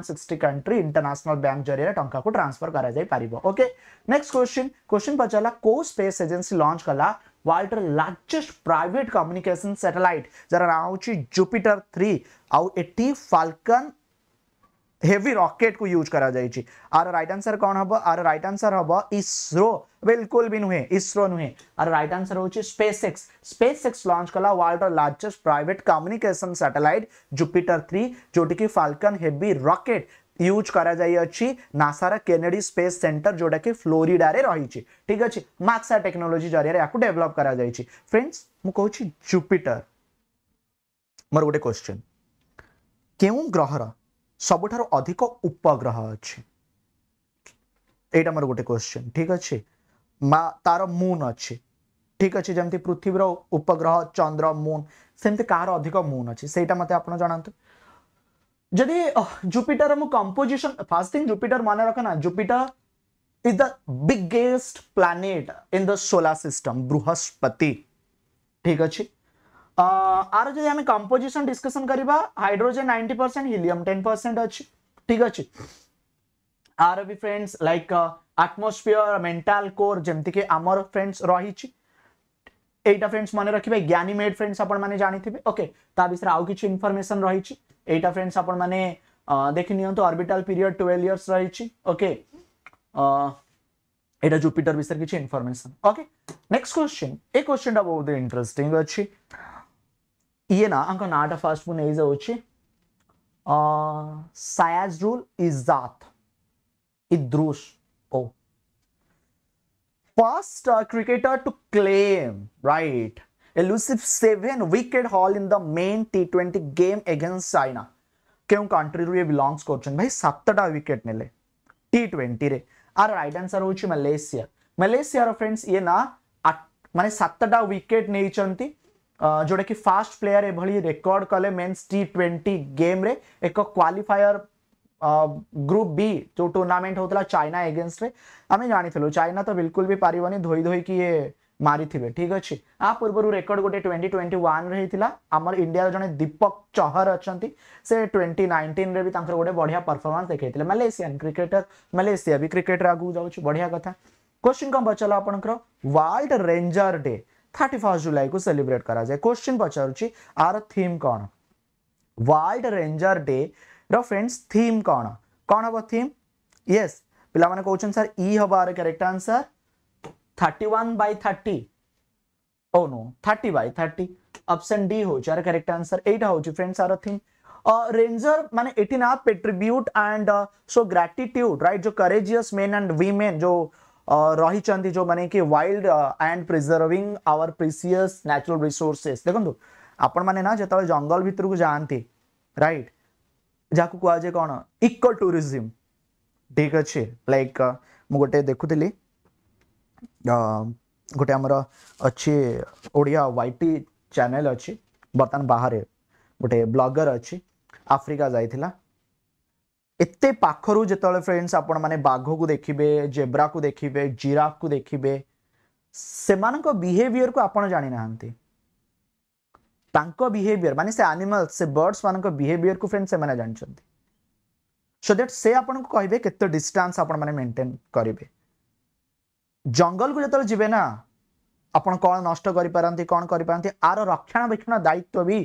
Speaker 1: sixty country international bank जरिए टंका को ट्रांसफर करा ओके नेक्स्ट क्वेश्चन क्वेश्चन पचारा कौ स्पेस एजेंसी लंच कला world largest private communication satellite jar na hochi jupiter 3 au ethi falcon heavy rocket को यूज करा जाइए आर राइट आंसर कौन हम आर राइट आंसर हम इसरो बिल्कुल भी नुहे इसरो नुहे आर राइट आंसर हूँ SpaceX SpaceX launch कला world largest private communication satellite Jupiter three जोटी फाल्कन हेवी रॉकेट ୟୁଜ୍ କରାଯାଇଅଛି ନାସାର କେନେଡି ସ୍ପେସ୍ ସେଣ୍ଟର ଯେଉଁଟାକି ଫ୍ଲୋରିଡାରେ ରହିଛି ଠିକ୍ ଅଛି ମାକ୍ସା ଟେକ୍ନୋଲୋଜି ଜରିଆରେ ଏହାକୁ ଡେଭଲପ୍ କରାଯାଇଛି ଫ୍ରେଣ୍ଡସ୍ ମୁଁ କହୁଛି ଜୁପିଟର ମୋର ଗୋଟେ କ୍ୱେଶ୍ଚିନ୍ କେଉଁ ଗ୍ରହର ସବୁଠାରୁ ଅଧିକ ଉପଗ୍ରହ ଅଛି ଏଇଟା ମୋର ଗୋଟେ କ୍ୱେଶ୍ଚିନ୍ ଠିକ୍ ଅଛି ମା ତାର ମୁନ୍ ଅଛି ଠିକ୍ ଅଛି ଯେମିତି ପୃଥିବୀର ଉପଗ୍ରହ ଚନ୍ଦ୍ର ମୁନ୍ ସେମିତି କାହାର ଅଧିକ ମୁନ୍ ଅଛି ସେଇଟା ମୋତେ ଆପଣ ଜଣାନ୍ତୁ जदि जुपिटर आम कंपोजिशन फास्ट थिंग जुपिटर मन रखना Jupiter is the biggest planet in the solar system बृहस्पति ठीक अच्छे आर जब कंपोजिशन डिस्कशन करवा hydrogen ninety percent helium ten percent अच्छी ठीक अच्छे आर भी friends like atmosphere mantle core जमीक आम फ्रेंड्स रही फ्रेंड्स मन रखिए ज्ञानी मेड फ्रेंड्स आप जानते ओके आउ कि इनफर्मेसन रही এইটা ফ্রেন্ডস আপনার দেখে নিহত অর্বিটাল পিরিয়ড টুয়েলভ ইয়ার্স রয়েছে ওকে এটা জুপিটর বিষয়ে কিছু ইনফরমেশন ওকে নেক্সট কোশ্চেন এই কোশ্চেনটা বহুত ইন্টারেস্টিং অছি ଇଏ ନା ଆଙ୍କ ନାଁଟା ଫାର୍ଷ୍ଟ ମୁଁ ନେଇଯାଉଛି ସାୟାଜରୁଲ ଇଜାତ ଇଦ୍ରୁସ ଓ first cricketer to claim right elusive seven wicket haul in the men T twenty game against China क्यों कंट्री रू ये बिलोंग्स करछन भाई 7टा विकेट नेले T20 रे आर राइट आंसर होची मलेशिया मलेशिया रो फ्रेंड्स ये ना माने 7टा विकेट नेइचंती जोडे कि फास्ट प्लेयर एभली रेकॉर्ड कले मेन्स ट्वेंटी गेम रे एक क्वालिफायर ग्रुप बी जो टूर्नामेंट होता चाइना एगेन्स्ट रे आम जानी चाइना तो बिल्कुल भी पारनी धोई धोई कि ये मारी ठीक अच्छे आ पूर्व रेकर्ड गोटे ट्वेंटी ट्वेंटी वन रही आम इंडिया जन दीपक चहर अच्छा से ट्वेंटी नाइंटन में भी गोटे बढ़िया परफर्मांस देखे मैलेसियान क्रिकेटर मैलेसिया भी क्रिकेटर आगे जाऊँ बढ़िया कथ क्वेश्चन कौन पचार आप world ranger day thirty first July को सेलिब्रेट करा जाए क्वेश्चन पचार थीम कौन वर्ल्ड रेंजर डे रेंड्स थीम कौन कौन हम थीम ये yes, कौन सर इ हम our correct answer thirty one by thirty oh oh no thirty by thirty option D हो करेक्ट आंसर एट हो फ्रेंड्स आर थिंग रेंजर माने इट इन आप tribute and so gratitude right जो करेजियस मेन एंड वीमेन जो रही जो माने कि wild and preserving our precious natural resources देखो आपण माने ना जत जंगल भितर को जानती राइट जहाँ कहुए कौन इक्वल टूरिज्म ठीक अच्छे लाइक मुझे गोटे देखुली तो गोटे आमर अच्छे ओडिया वाइट टी चेल अच्छी बर्तमान बाहर गोटे ब्लगर अच्छी आफ्रिका जाता एत पाखर जो फ्रेंड्स आपण मैंने बाघ को देखिए जेब्रा को देखिए जीरा को देखिए से मिहेयर को आप जाणी बिहेवियर मान से आनिमल्स से बर्ड्स मानेवियर को फ्रेंड्स जानते सो दैट से आपको कहते डिस्टास्ट मेन्टेन करेंगे जंगल को जो जी ना आप कौन नष्ट कौन कर रक्षणाबेक्षण दायित्व भी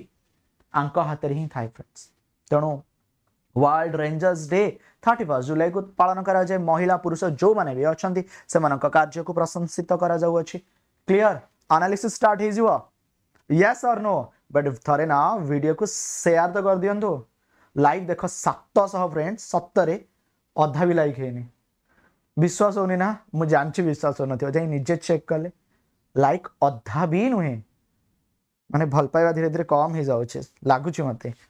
Speaker 1: हाथ में था फ्रेंड्स तेणु world rangers day thirty first July को पालन कराए महिला पुरुष जो मैंने भी अच्छा से मानक कार्य को प्रशंसित करयर आनालीसी स्टार्ट यस और नो बट थे ना वीडियो को शेयर तो कर दिंतु लाइक देख सतश फ्रेंड्स सतरे अधा भी लाइक है विश्वास होनी ना मु जान छु विश्वास हो नथियो जई निजे चेक कले लाइक अधा भी नहि माने भल पाइबा धीरे धीरे कम हो जाउ लगुच लागु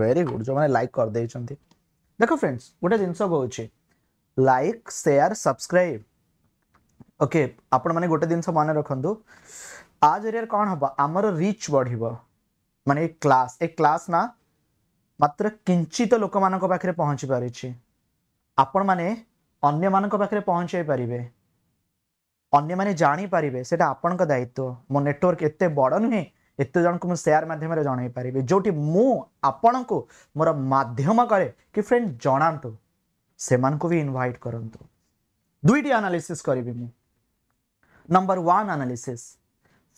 Speaker 1: ভেরি গুড যে লাইক করেদেছেন দেখ ফ্রেন্ডস গোটে জিনিস কৌছি লাইক সেয়ার সবসক্রাইব ওকে আপন মানে গোটে জিনিস মনে রাখতু আ জরিয়ার কম হব আমার রিচ বড়ব মানে এই ক্লাস এই ক্লাস না মাত্র কিঞ্চিত লোক পাখে পৌঁছি পারিছি আপন মানে অন্য পাখে পৌঁছাই পারিবে অন্য মানে জাঁপারে সেটা আপনার দায়িত্ব মো নেটওয়ার্ক এত বড় নুহে ଏତେ ଜଣଙ୍କୁ ମୁଁ ସେୟାର ମାଧ୍ୟମରେ ଜଣାଇ ପାରିବି ଯେଉଁଠି ମୁଁ ଆପଣଙ୍କୁ ମୋର ମାଧ୍ୟମ କରେ କି ଫ୍ରେଣ୍ଡ ଜଣାନ୍ତୁ ସେମାନଙ୍କୁ ବି ଇନଭାଇଟ୍ କରନ୍ତୁ ଦୁଇଟି ଆନାଲିସିସ୍ କରିବି ମୁଁ ନମ୍ବର ୱାନ୍ ଆନାଲିସିସ୍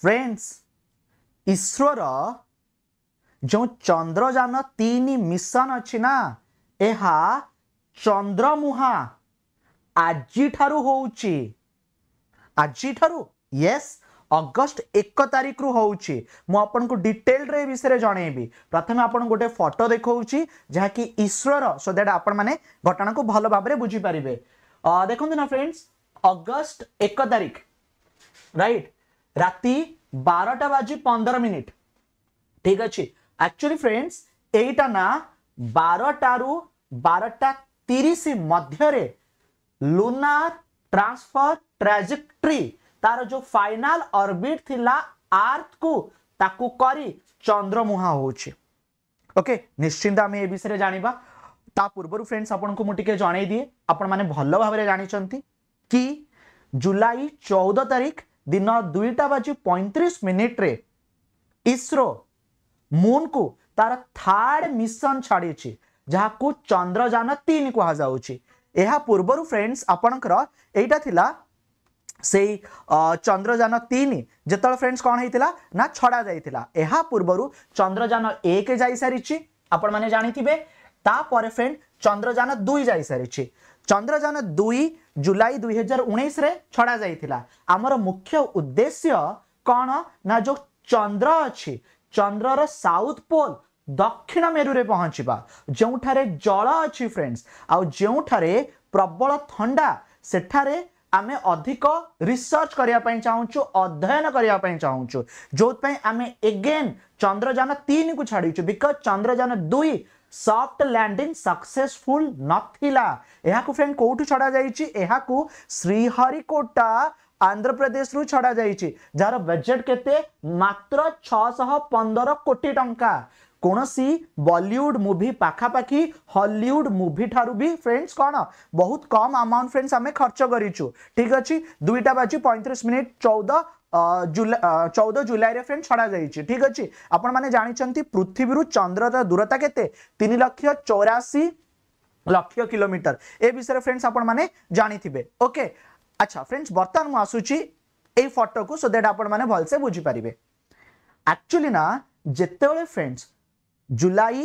Speaker 1: ଫ୍ରେଣ୍ଡସ୍ ଇସ୍ରୋର ଯେଉଁ ଚନ୍ଦ୍ରଯାନ ତିନି ମିଶନ ଅଛି ନା ଏହା ଚନ୍ଦ୍ରମୁହାଁ ଆଜିଠାରୁ ହେଉଛି ଆଜିଠାରୁ ୟେସ୍ ଅଗଷ୍ଟ ଏକ ତାରିଖରୁ ହେଉଛି ମୁଁ ଆପଣଙ୍କୁ ଡିଟେଲରେ ଏ ବିଷୟରେ ଜଣେଇବି ପ୍ରଥମେ ଆପଣଙ୍କୁ ଗୋଟେ ଫଟୋ ଦେଖାଉଛି ଯାହାକି ଇସ୍ରୋର ସୋ ଦ୍ୟାଟ୍ ଆପଣମାନେ ଘଟଣାକୁ ଭଲ ଭାବରେ ବୁଝିପାରିବେ ଦେଖନ୍ତୁ ନା ଫ୍ରେଣ୍ଡସ୍ ଅଗଷ୍ଟ ଏକ ତାରିଖ ରାଇଟ୍ ରାତି ବାରଟା ବାଜି ପନ୍ଦର ମିନିଟ୍ ଠିକ୍ ଅଛି ଆକ୍ଚୁଆଲି ଫ୍ରେଣ୍ଡସ୍ ଏଇଟା ନା ବାରଟାରୁ ବାରଟା ତିରିଶ ମଧ୍ୟରେ ଲୁନାର ଟ୍ରାନ୍ସଫର ଟ୍ରାଜେକ୍ଟ୍ରି ତାର ଯୋଉ ଫାଇନାଲ ଅର୍ବିଟ ଥିଲା ଆର୍ଥକୁ ତାକୁ କରି ଚନ୍ଦ୍ରମୁହାଁ ହେଉଛି ଓକେ ନିଶ୍ଚିନ୍ତ ଆମେ ଏ ବିଷୟରେ ଜାଣିବା ତା ପୂର୍ବରୁ ଫ୍ରେଣ୍ଡସ୍ ଆପଣଙ୍କୁ ମୁଁ ଟିକେ ଜଣାଇ ଦିଏ ଆପଣମାନେ ଭଲ ଭାବରେ ଜାଣିଛନ୍ତି କି ଜୁଲାଇ ଚଉଦ ତାରିଖ ଦିନ ଦୁଇଟା ବାଜି ପଇଁତିରିଶ ମିନିଟ୍ରେ ଇସ୍ରୋ ମୁନ୍କୁ ତାର ଥାର୍ଡ ମିଶନ ଛାଡ଼ିଛି ଯାହାକୁ ଚନ୍ଦ୍ରଯାନ ତିନି କୁହାଯାଉଛି ଏହା ପୂର୍ବରୁ ଫ୍ରେଣ୍ଡସ୍ ଆପଣଙ୍କର ଏଇଟା ଥିଲା সেই ଚନ୍ଦ୍ରଯାନ ତିନି ଯେତେବେଳେ ଫ୍ରେଣ୍ଡସ୍ କ'ଣ ହେଇଥିଲା ନା ଛଡ଼ା ଯାଇଥିଲା ଏହା ପୂର୍ବରୁ ଚନ୍ଦ୍ରଯାନ ଏକ ଯାଇସାରିଛି ଆପଣମାନେ ଜାଣିଥିବେ ତାପରେ ଫ୍ରେଣ୍ଡ ଚନ୍ଦ୍ରଯାନ ଦୁଇ ଯାଇସାରିଛି ଚନ୍ଦ୍ରଯାନ ଦୁଇ ଜୁଲାଇ ଦୁଇ ହଜାର ଉଣେଇଶରେ ଛଡ଼ା ଯାଇଥିଲା ଆମର ମୁଖ୍ୟ ଉଦ୍ଦେଶ୍ୟ କ'ଣ ନା ଯେଉଁ ଚନ୍ଦ୍ର ଅଛି ଚନ୍ଦ୍ରର ସାଉଥ୍ ପୋଲ୍ ଦକ୍ଷିଣ ମେରୁରେ ପହଞ୍ଚିବା ଯେଉଁଠାରେ ଜଳ ଅଛି ଫ୍ରେଣ୍ଡସ୍ ଆଉ ଯେଉଁଠାରେ ପ୍ରବଳ ଥଣ୍ଡା ସେଠାରେ आम अधिक रिसर्च करने चाहूँ अध्ययन करने चाहूँ जो आम एगेन चंद्रजान तीन को छाड़ीचु बिकज चंद्रजान दुई सफ्ट लैंडिंग सक्सेसफुल नथिला यहाँको फ्रेंड कोठु छडा जाइछि श्रीहरिकोटा आंध्र प्रदेश रु छडा जाइछि जार बजेट केते मात्र 615 कोटी टंका କୌଣସି ବଲିଉଡ୍ ମୁଭି ପାଖାପାଖି ହଲିଉଡ୍ ମୁଭିଠାରୁ ବି ଫ୍ରେଣ୍ଡସ୍ କ'ଣ ବହୁତ କମ୍ ଆମାଉଣ୍ଟ ଫ୍ରେଣ୍ଡସ୍ ଆମେ ଖର୍ଚ୍ଚ କରିଛୁ ଠିକ୍ ଅଛି ଦୁଇଟା ବାଜି ପଇଁତିରିଶ ମିନିଟ୍ ଚଉଦ চৌদ জুলাইরে ফ্রেন্ড ছড়া যাইছে ঠিক আছে আপন মানে জাঁচান পৃথিবী চন্দ্রর দূরতা কেতে তিন লক্ষ চৌরাশি লক্ষ কিলোমিটর এ বিষয়ে ফ্রেন্ডস আপন মানে জাঁথিবে ওকে আচ্ছা ফ্রেন্ডস বর্তমান মু আসুচি এই ফটোকু সো দ্যাট আপন মানে ভালসে বুঝিপারে আকচুয়ালি না যেতবে ফ্রেন্ডস ଜୁଲାଇ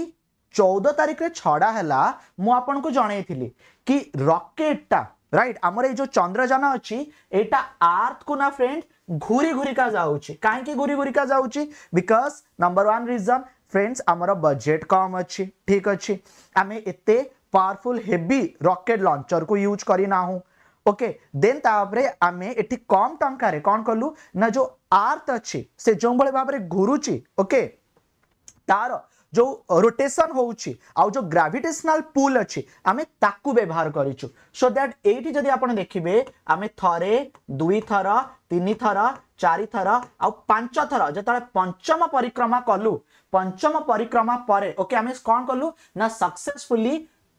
Speaker 1: ଚଉଦ ତାରିଖରେ ଛଡ଼ା ହେଲା ମୁଁ ଆପଣଙ୍କୁ ଜଣେଇଥିଲି କି ରକେଟ୍ଟା ରାଇଟ୍ ଆମର ଏଇ ଯେଉଁ ଚନ୍ଦ୍ରଯାନ ଅଛି ଏଇଟା ଆର୍ଥକୁ ନା ଫ୍ରେଣ୍ଡ ଘୁରି ଘୁରିକା ଯାଉଛି କାହିଁକି ଘୁରି ଘୁରିକା ଯାଉଛି because number one reason friends ଆମର ବଜେଟ୍ କମ୍ ଅଛି ଠିକ୍ ଅଛି ଆମେ ଏତେ ପାୱାରଫୁଲ୍ ହେଭି ରକେଟ୍ ଲଞ୍ଚର୍କୁ ୟୁଜ୍ କରିନାହୁଁ ଓକେ ଦେନ୍ ତାପରେ ଆମେ ଏଠି କମ୍ ଟଙ୍କାରେ କ'ଣ କଲୁ ନା ଯେଉଁ ଆର୍ଥ ଅଛି ସେ ଯେଉଁଭଳି ଭାବରେ ଘୁରୁଛି ଓକେ ତାର जो रोटेसन होउछि आ जो ग्रेविटेशनल पुल अछि आमे ताकू व्यवहार करिछु सो दैट एठी जदि आपण देखिबे आमे थरे दुई थर तीन थर चारि थर आ पांच थर जतळे पंचम परिक्रमा कलु पंचम परिक्रमा परे ओके आमे कोन कलु ना सक्सेसफुली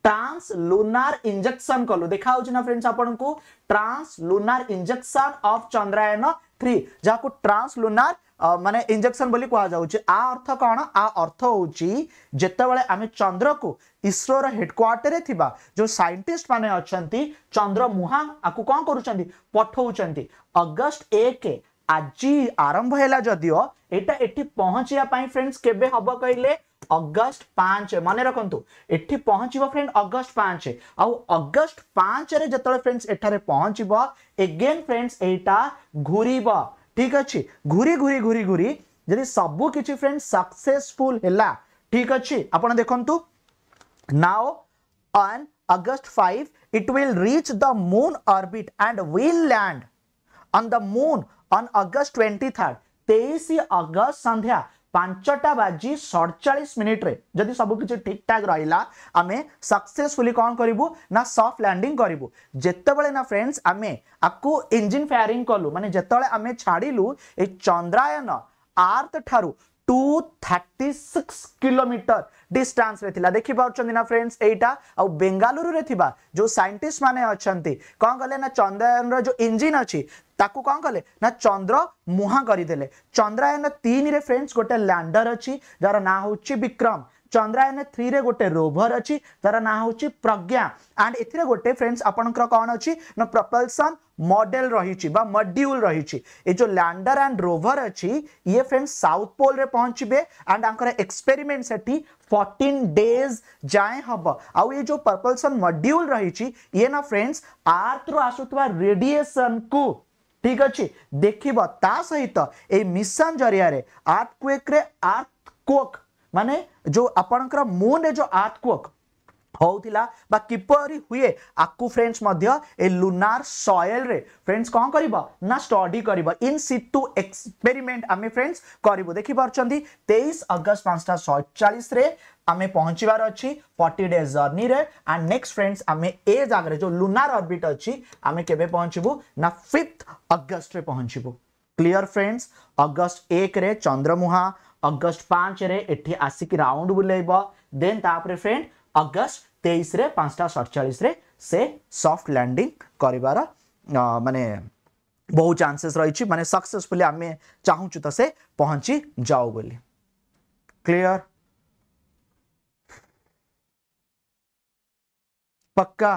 Speaker 1: ट्रांस लुनार इंजेक्शन कलु देखा होउछि ना फ्रेंड्स आपण को trans lunar injection of Chandrayaan 3 जाको ट्रांस लुनार माने इंजेक्शन बोली कहा जाऊछ आ अर्थ कौन आ अर्थ होची जेतेबेले आमे चंद्र को इसरो रे हेडक्वार्टर रे थिबा जो साइंटिस्ट माने अछंती चंद्र मुहा आकु कोन करूछंती पठौछंती अगस्त 1 आजी आरंभ हैला जदियो एटा एठी पहुचिया पई फ्रेंड्स केबे हबो कहिले अगस्त 5 माने रखंतु एठी पहुचिबो फ्रेंड अगस्त 5 आ अगस्त 5 रे जतले फ्रेंड्स एठारे पहुचिबो अगेन फ्रेंड्स एटा घुरिबो ঠিক আছে ঘুরি ঘুরি ঘুরি ঘুরি যদি সবু কিছু ফ্রেন্ড সকসেসফুল হেলা ঠিক আছে আপনার দেখুন now on August 5, it will reach the moon orbit and will land on the moon on August 23rd. 23 अगस्त संध्या পাঁচটা বাজি সড়চাশ মিনিট্রে যদি সবকিছু ঠিকঠাক রহলা আমি সকসেসফুলি কম করবু না সফট ল্যান্ডিং করবু যেতবে না ফ্রেন্ডস আমি আকু ইঞ্জিন ফায়ারিং কলু মানে যেতবে আমি ছাড়িলু এই চন্দ্রায়ন আর্থ ঠারু টু থার্টি সিক্স কিলোমিটর ডিষ্টাନ୍ସରେ ଥିଲା ଦେଖିପାରୁଛନ୍ତି ନା ଫ୍ରେଣ୍ଡସ୍ ଏଇଟା ଆଉ ବେଙ୍ଗାଲୁରୁରେ ଥିବା ଯେଉଁ ସାଇଣ୍ଟିଷ୍ଟ ମାନେ ଅଛନ୍ତି କ'ଣ କଲେ ନା ଚନ୍ଦ୍ରାୟନର ଯେଉଁ ଇଞ୍ଜିନ୍ ଅଛି ताकु कौन कले ना चंद्र मुहां करदे चंद्रायन तीन रे फ्रेंड्स गोटे लैंडर अच्छी जार ना हूँ विक्रम चंद्रायन थ्री रे गोटे रोभर अच्छी जार ना हूँ प्रज्ञा एंड ए गोटे फ्रेंड्स आपंकर कौन अच्छी ना प्रपलसन मॉडल रही मड्यूल रही जो लैंडर एंड रोभर अच्छी ये फ्रेंड्स साउथ पोल रे पहुँचे एंड एक्सपेरिमेंट से 14 डेज जाए हम ये जो पर्पलसन मड्यूल रही ये ना फ्रेंड्स आर्थ रु आसुवा रेडिएसन को ঠিক ଅଛି ଦେଖିବ ତା ସହିତ ଏଇ ମିଶନ ଜରିଆରେ ଆର୍ଥକ୍ୱେକ୍ରେ ଆର୍ଥକ୍ୱକ୍ ମାନେ ଯେଉଁ ଆପଣଙ୍କର ମୁନ୍ରେ ଯେଉଁ ଆର୍ଥକ୍ୱକ୍ होता बा किपरी हुए आपको फ्रेंड्स मध्य लुनार सयल रे फ्रेंड्स कौन कर स्टडी कर इन सीटू एक्सपेरिमेंट आम फ्रेंड्स करूँ पार्टी तेईस अगस्ट पांचटा सैचाश आम पहुंचवार अच्छी फोर्टी डेज जर्नी रे एंड नेक्स्ट फ्रेंड्स आम ए जगह जो लुनार अर्बिट अच्छी आम के पहुँचबू ना फिफ्थ अगस्ट पहुँचबू क्लीयर फ्रेंड्स अगस्ट एक चंद्रमुहा अगस्ट पांच रे एठी आसिक राउंड बुलेब देन फ्रेंड अगस्ट तेईस पांचटा सड़चाश सफ्ट लैंडिंग कर मानने बहु चानसेस रही मानते सक्सेसफुल आम चाहू तो से पहुंची जाऊ बोली क्लियर पक्का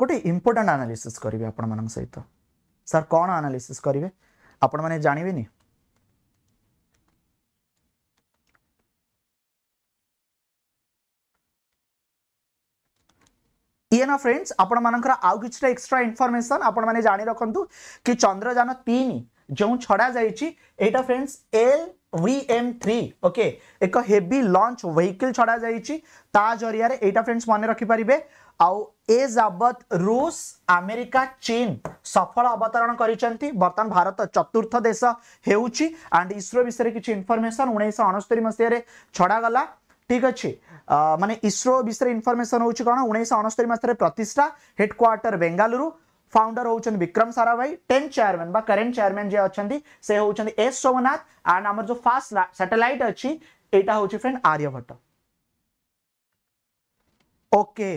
Speaker 1: गोटे इंपोर्टाट आनालीसीस्पण मान सहित सर कौन आनालीसीस्पे आपण मैंने जानवे नहीं ଏନା ଫ୍ରେଣ୍ଡସ୍ ଆପଣମାନଙ୍କର ଆଉ କିଛିଟା ଏକ୍ସଟ୍ରା ଇନଫର୍ମେସନ୍ ଆପଣମାନେ ଜାଣି ରଖନ୍ତୁ କି ଚନ୍ଦ୍ରଯାନ ତିନି ଯେଉଁ ଛଡ଼ା ଯାଇଛି ଏଇଟା friends L VM three okay এক হেভি লঞ্চ ভেহিকল ছড়া যাইছি তা জরিয়া এইটা ফ্রেন্ডস মনে রাখিপারে আবত রুষ আমেরিকা চীন সফল অবতরণ করেছেন বর্তমান ভারত চতুর্থ দেশ হেউছি আন্ড ইসরো বিষয়ে কিছু ইনফরমেসন উনিশশো অনস্তরি মশায় ছড়া গলা ঠিক আছে মানে ইসরো বিষয়ে ইনফরমেসন হচ্ছে কোণ উনিশশো অনস্তরি মশার প্রতিষ্ঠা হেডকোয়ার্টর বেঙ্গালুরু ফাউন্ডর হচ্ছেন বিক্রম সারাভাই টেন চেয়ারম্যান বা করেন্ট চেয়ারম্যান যে অনেক সে হচ্ছেন এস সোমনাথ আন্ড আমার যে ফার্স্ট স্যাটেলাইট অছি এটা হচ্ছে ফ্রেন্ড আর্যভট্ট ওকে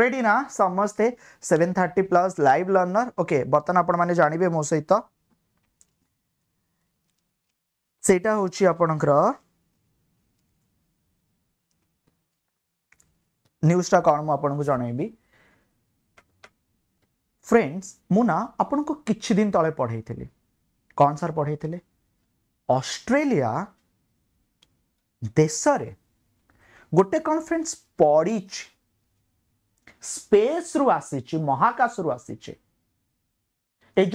Speaker 1: रेडी ना समस्ते seven thirty plus live learner okay बर्तमान आपण मैंने जानवे मो सहित सेटा हूँ आपणकर न्यूज टा कौन मुझे जनइबी फ्रेंड्स मुना आपण को दिन तले पढ़े कौन सर पढ़े अस्ट्रेलिया देश गोटे कौन फ्रेंड्स पढ़ी स्पेस रु आसी महाकाश रु आसी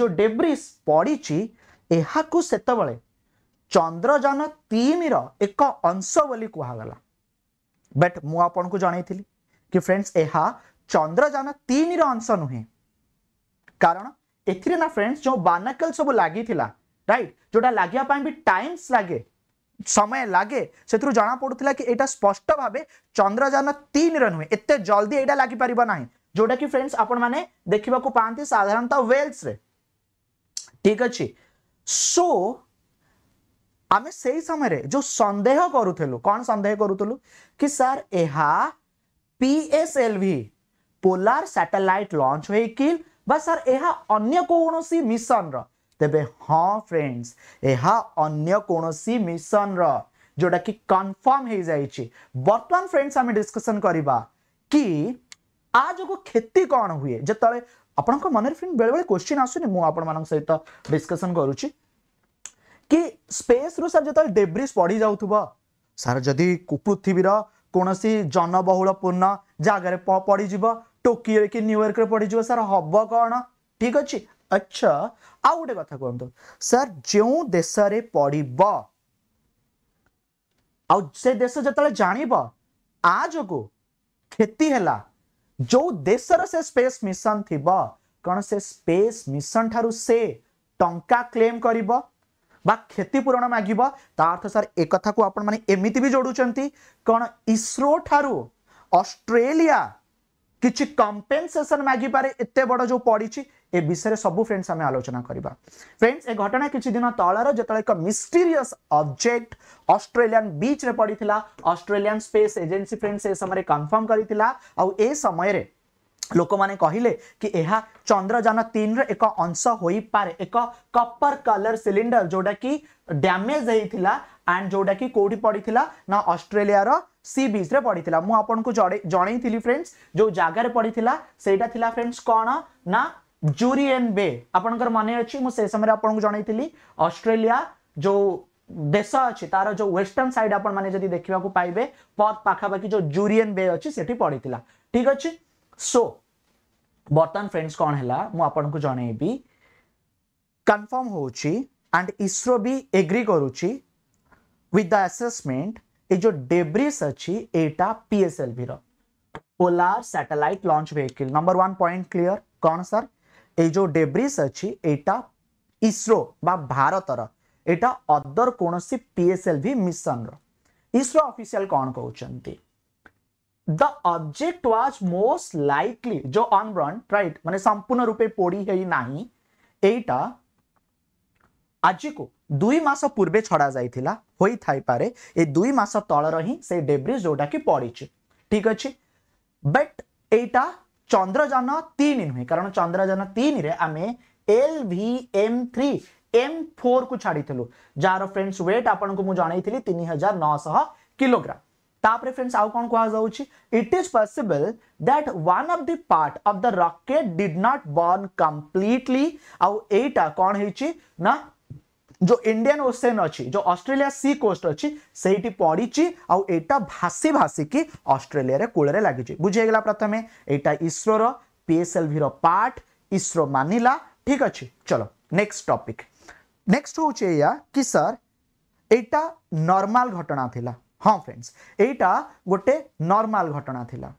Speaker 1: जो डेब्रिस पढ़ी ଏହାକୁ ସେତେବେଳେ ଚନ୍ଦ୍ରଯାନ ତିନିର ଏକ ଅଂଶ ବୋଲି କୁହାଗଲା ବଟ୍ ମୁଁ ଆପଣଙ୍କୁ ଜଣାଇଥିଲି कि फ्रेंड्स यह चंद्रजान तीन रंश नुहे कारण एना फ्रेंड्स जो बानाकल सब लगी रईट जोटा लगवाई भी टाइम्स लगे समय लगे से जना पड़ा कि यहाँ स्पष्ट भाव चंद्रजान तीन रुहे एत जल्दी यहाँ लग पार ना जोटा कि फ्रेंड्स आपने देखा पाते साधारण वेल्स ठीक अच्छे सो आम से जो सन्देह करूल कौन संदेह करूल कि सार यह PSLV polar satellite launch vehicle ବା ସାର୍ ଏହା ଅନ୍ୟ କୌଣସି ମିଶନର ତେବେ ହଁ ଫ୍ରେଣ୍ଡସ୍ ଏହା ଅନ୍ୟ କୌଣସି ମିଶନର ଯେଉଁଟାକି କନଫର୍ମ ହେଇଯାଇଛି ବର୍ତ୍ତମାନ ଫ୍ରେଣ୍ଡସ୍ ଆମେ ଡିସ୍କସନ୍ କରିବା କି ଆ ଯୋଗୁଁ କ୍ଷତି କ'ଣ ହୁଏ ଯେତେବେଳେ ଆପଣଙ୍କ ମନରେ ଫ୍ରେଣ୍ଡ ବେଳେବେଳେ କ୍ୱେଶ୍ଚିନ୍ ଆସୁନି ମୁଁ ଆପଣମାନଙ୍କ ସହିତ ଡିସ୍କସନ୍ କରୁଛି କି ସ୍ପେସ୍ରୁ ସାର୍ ଯେତେବେଳେ ଡେବ୍ରିଜ୍ ପଡ଼ିଯାଉଥିବ ସାର୍ ଯଦି ପୃଥିବୀର कौन सी जनबहुपूर्ण जगह पड़जि टोकियो कि न्यूयर्क पड़जि सर हम कौन ठीक अच्छे अच्छा आ गए कथ कहत सर जो देश में पड़ब आश जो जानव आ जो क्षति है जो देश स्पेस मिशन थी कौन से स्पेस मिशन ठारे से टा क्लेम करिबा ବା କ୍ଷତିପୂରଣ ମାଗିବ ତା ଅର୍ଥ ସାର୍ ଏ କଥାକୁ ଆପଣମାନେ ଏମିତି ବି ଯୋଡ଼ୁଛନ୍ତି କ'ଣ ଇସ୍ରୋ ଠାରୁ ଅଷ୍ଟ୍ରେଲିଆ କିଛି କମ୍ପେନସେସନ୍ ମାଗିପାରେ ଏତେ ବଡ଼ ଯେଉଁ ପଡ଼ିଛି ଏ ବିଷୟରେ ସବୁ ଫ୍ରେଣ୍ଡସ୍ ଆମେ ଆଲୋଚନା କରିବା ଫ୍ରେଣ୍ଡସ୍ ଏ ଘଟଣା କିଛି ଦିନ ତଳର ଯେତେବେଳେ ଏକ ମିଷ୍ଟିରିୟସ୍ ଅବଜେକ୍ଟ ଅଷ୍ଟ୍ରେଲିଆନ୍ ବିଚ୍ରେ ପଡ଼ିଥିଲା ଅଷ୍ଟ୍ରେଲିଆନ୍ ସ୍ପେସ୍ ଏଜେନ୍ସି ଫ୍ରେଣ୍ଡସ୍ ଏ ସମୟରେ କନଫର୍ମ କରିଥିଲା ଆଉ ଏ ସମୟରେ लोक मैंने कहले कि यह चंद्रजान तीन रंश हो पाए एक कपर कलर सिलिंडर जोटा कि डैमेज होता एंड जोड़ा कि कौटी पड़ी ना अस्ट्रेलिया सी बीच पड़ी था मुझक जड़े जन फ्रेंड्स जो जगार पड़ी से फ्रेंड्स कौन ना जूरीएन बे आपंकर मन अच्छी मुझे समय आपको जनईली अस्ट्रेलिया जो देश अच्छी तार जो वेस्टर्न सैड आपड़ी देखा पाइबे पथ पाखापाखी जो जूरीएन बे अच्छी से ठीक अच्छे सो बर्तमान फ्रेंड्स कौन है मुझे जन कनफर्म हो इसरो भी एग्री करुच्ची विथ द आसेसमेंट ये जो डेब्रिस अच्छी एटा PSLV polar satellite launch vehicle number one point clear कौन सर ये जो डेब्रिस अच्छी एटा इसरो भारतर यहाँ अदर कौन सी पीएसएल भी मिशन रो अफिशियाल कौन कहते हैं the object was most likely जो अनब्रन राइट माने संपूर्ण रूपे पोड़ी हेई नाही एटा আজি কো দুই মাস পূর্বে ছড়া যাইতিলা হই থাই পারে এ দুই মাস তলর হি সেই ডেব্রিজ যোটা কি পড়িছে ঠিক আছে বাট এইটা চন্দ্রযান 3 নুহে কারণ চন্দ্রযান 3 রে আমি LVM3 M4 কু ছাড়িতিলু যার ফ্রেন্ডস ওয়েট আপনকু মু জনাইতিলি 3900 কিলোগ্রাম ତାପରେ ଫ୍ରେଣ୍ଡସ୍ ଆଉ କ'ଣ କୁହାଯାଉଛି it is possible that one of the part of the rocket did not burn completely ଆଉ ଏଇଟା କ'ଣ ହେଇଛି ନା जो इंडियन ओसेन अच्छी जो ऑस्ट्रेलिया सी कोस्ट अच्छी से पड़ी आटा भासी भासिकी अस्ट्रेलिया कूल लगी बुझीगला प्रथम यहाँ इसरोर पीएसएलभि पार्ट इसरो मानिला ठीक अच्छे चलो नेक्स्ट टॉपिक नेक्स्ट हूँ या कि सर एटा नॉर्मल घटना थिला ହଁ ଫ୍ରେଣ୍ଡସ୍ ଏଇଟା ଗୋଟେ ନର୍ମାଲ ଘଟଣା ଥିଲା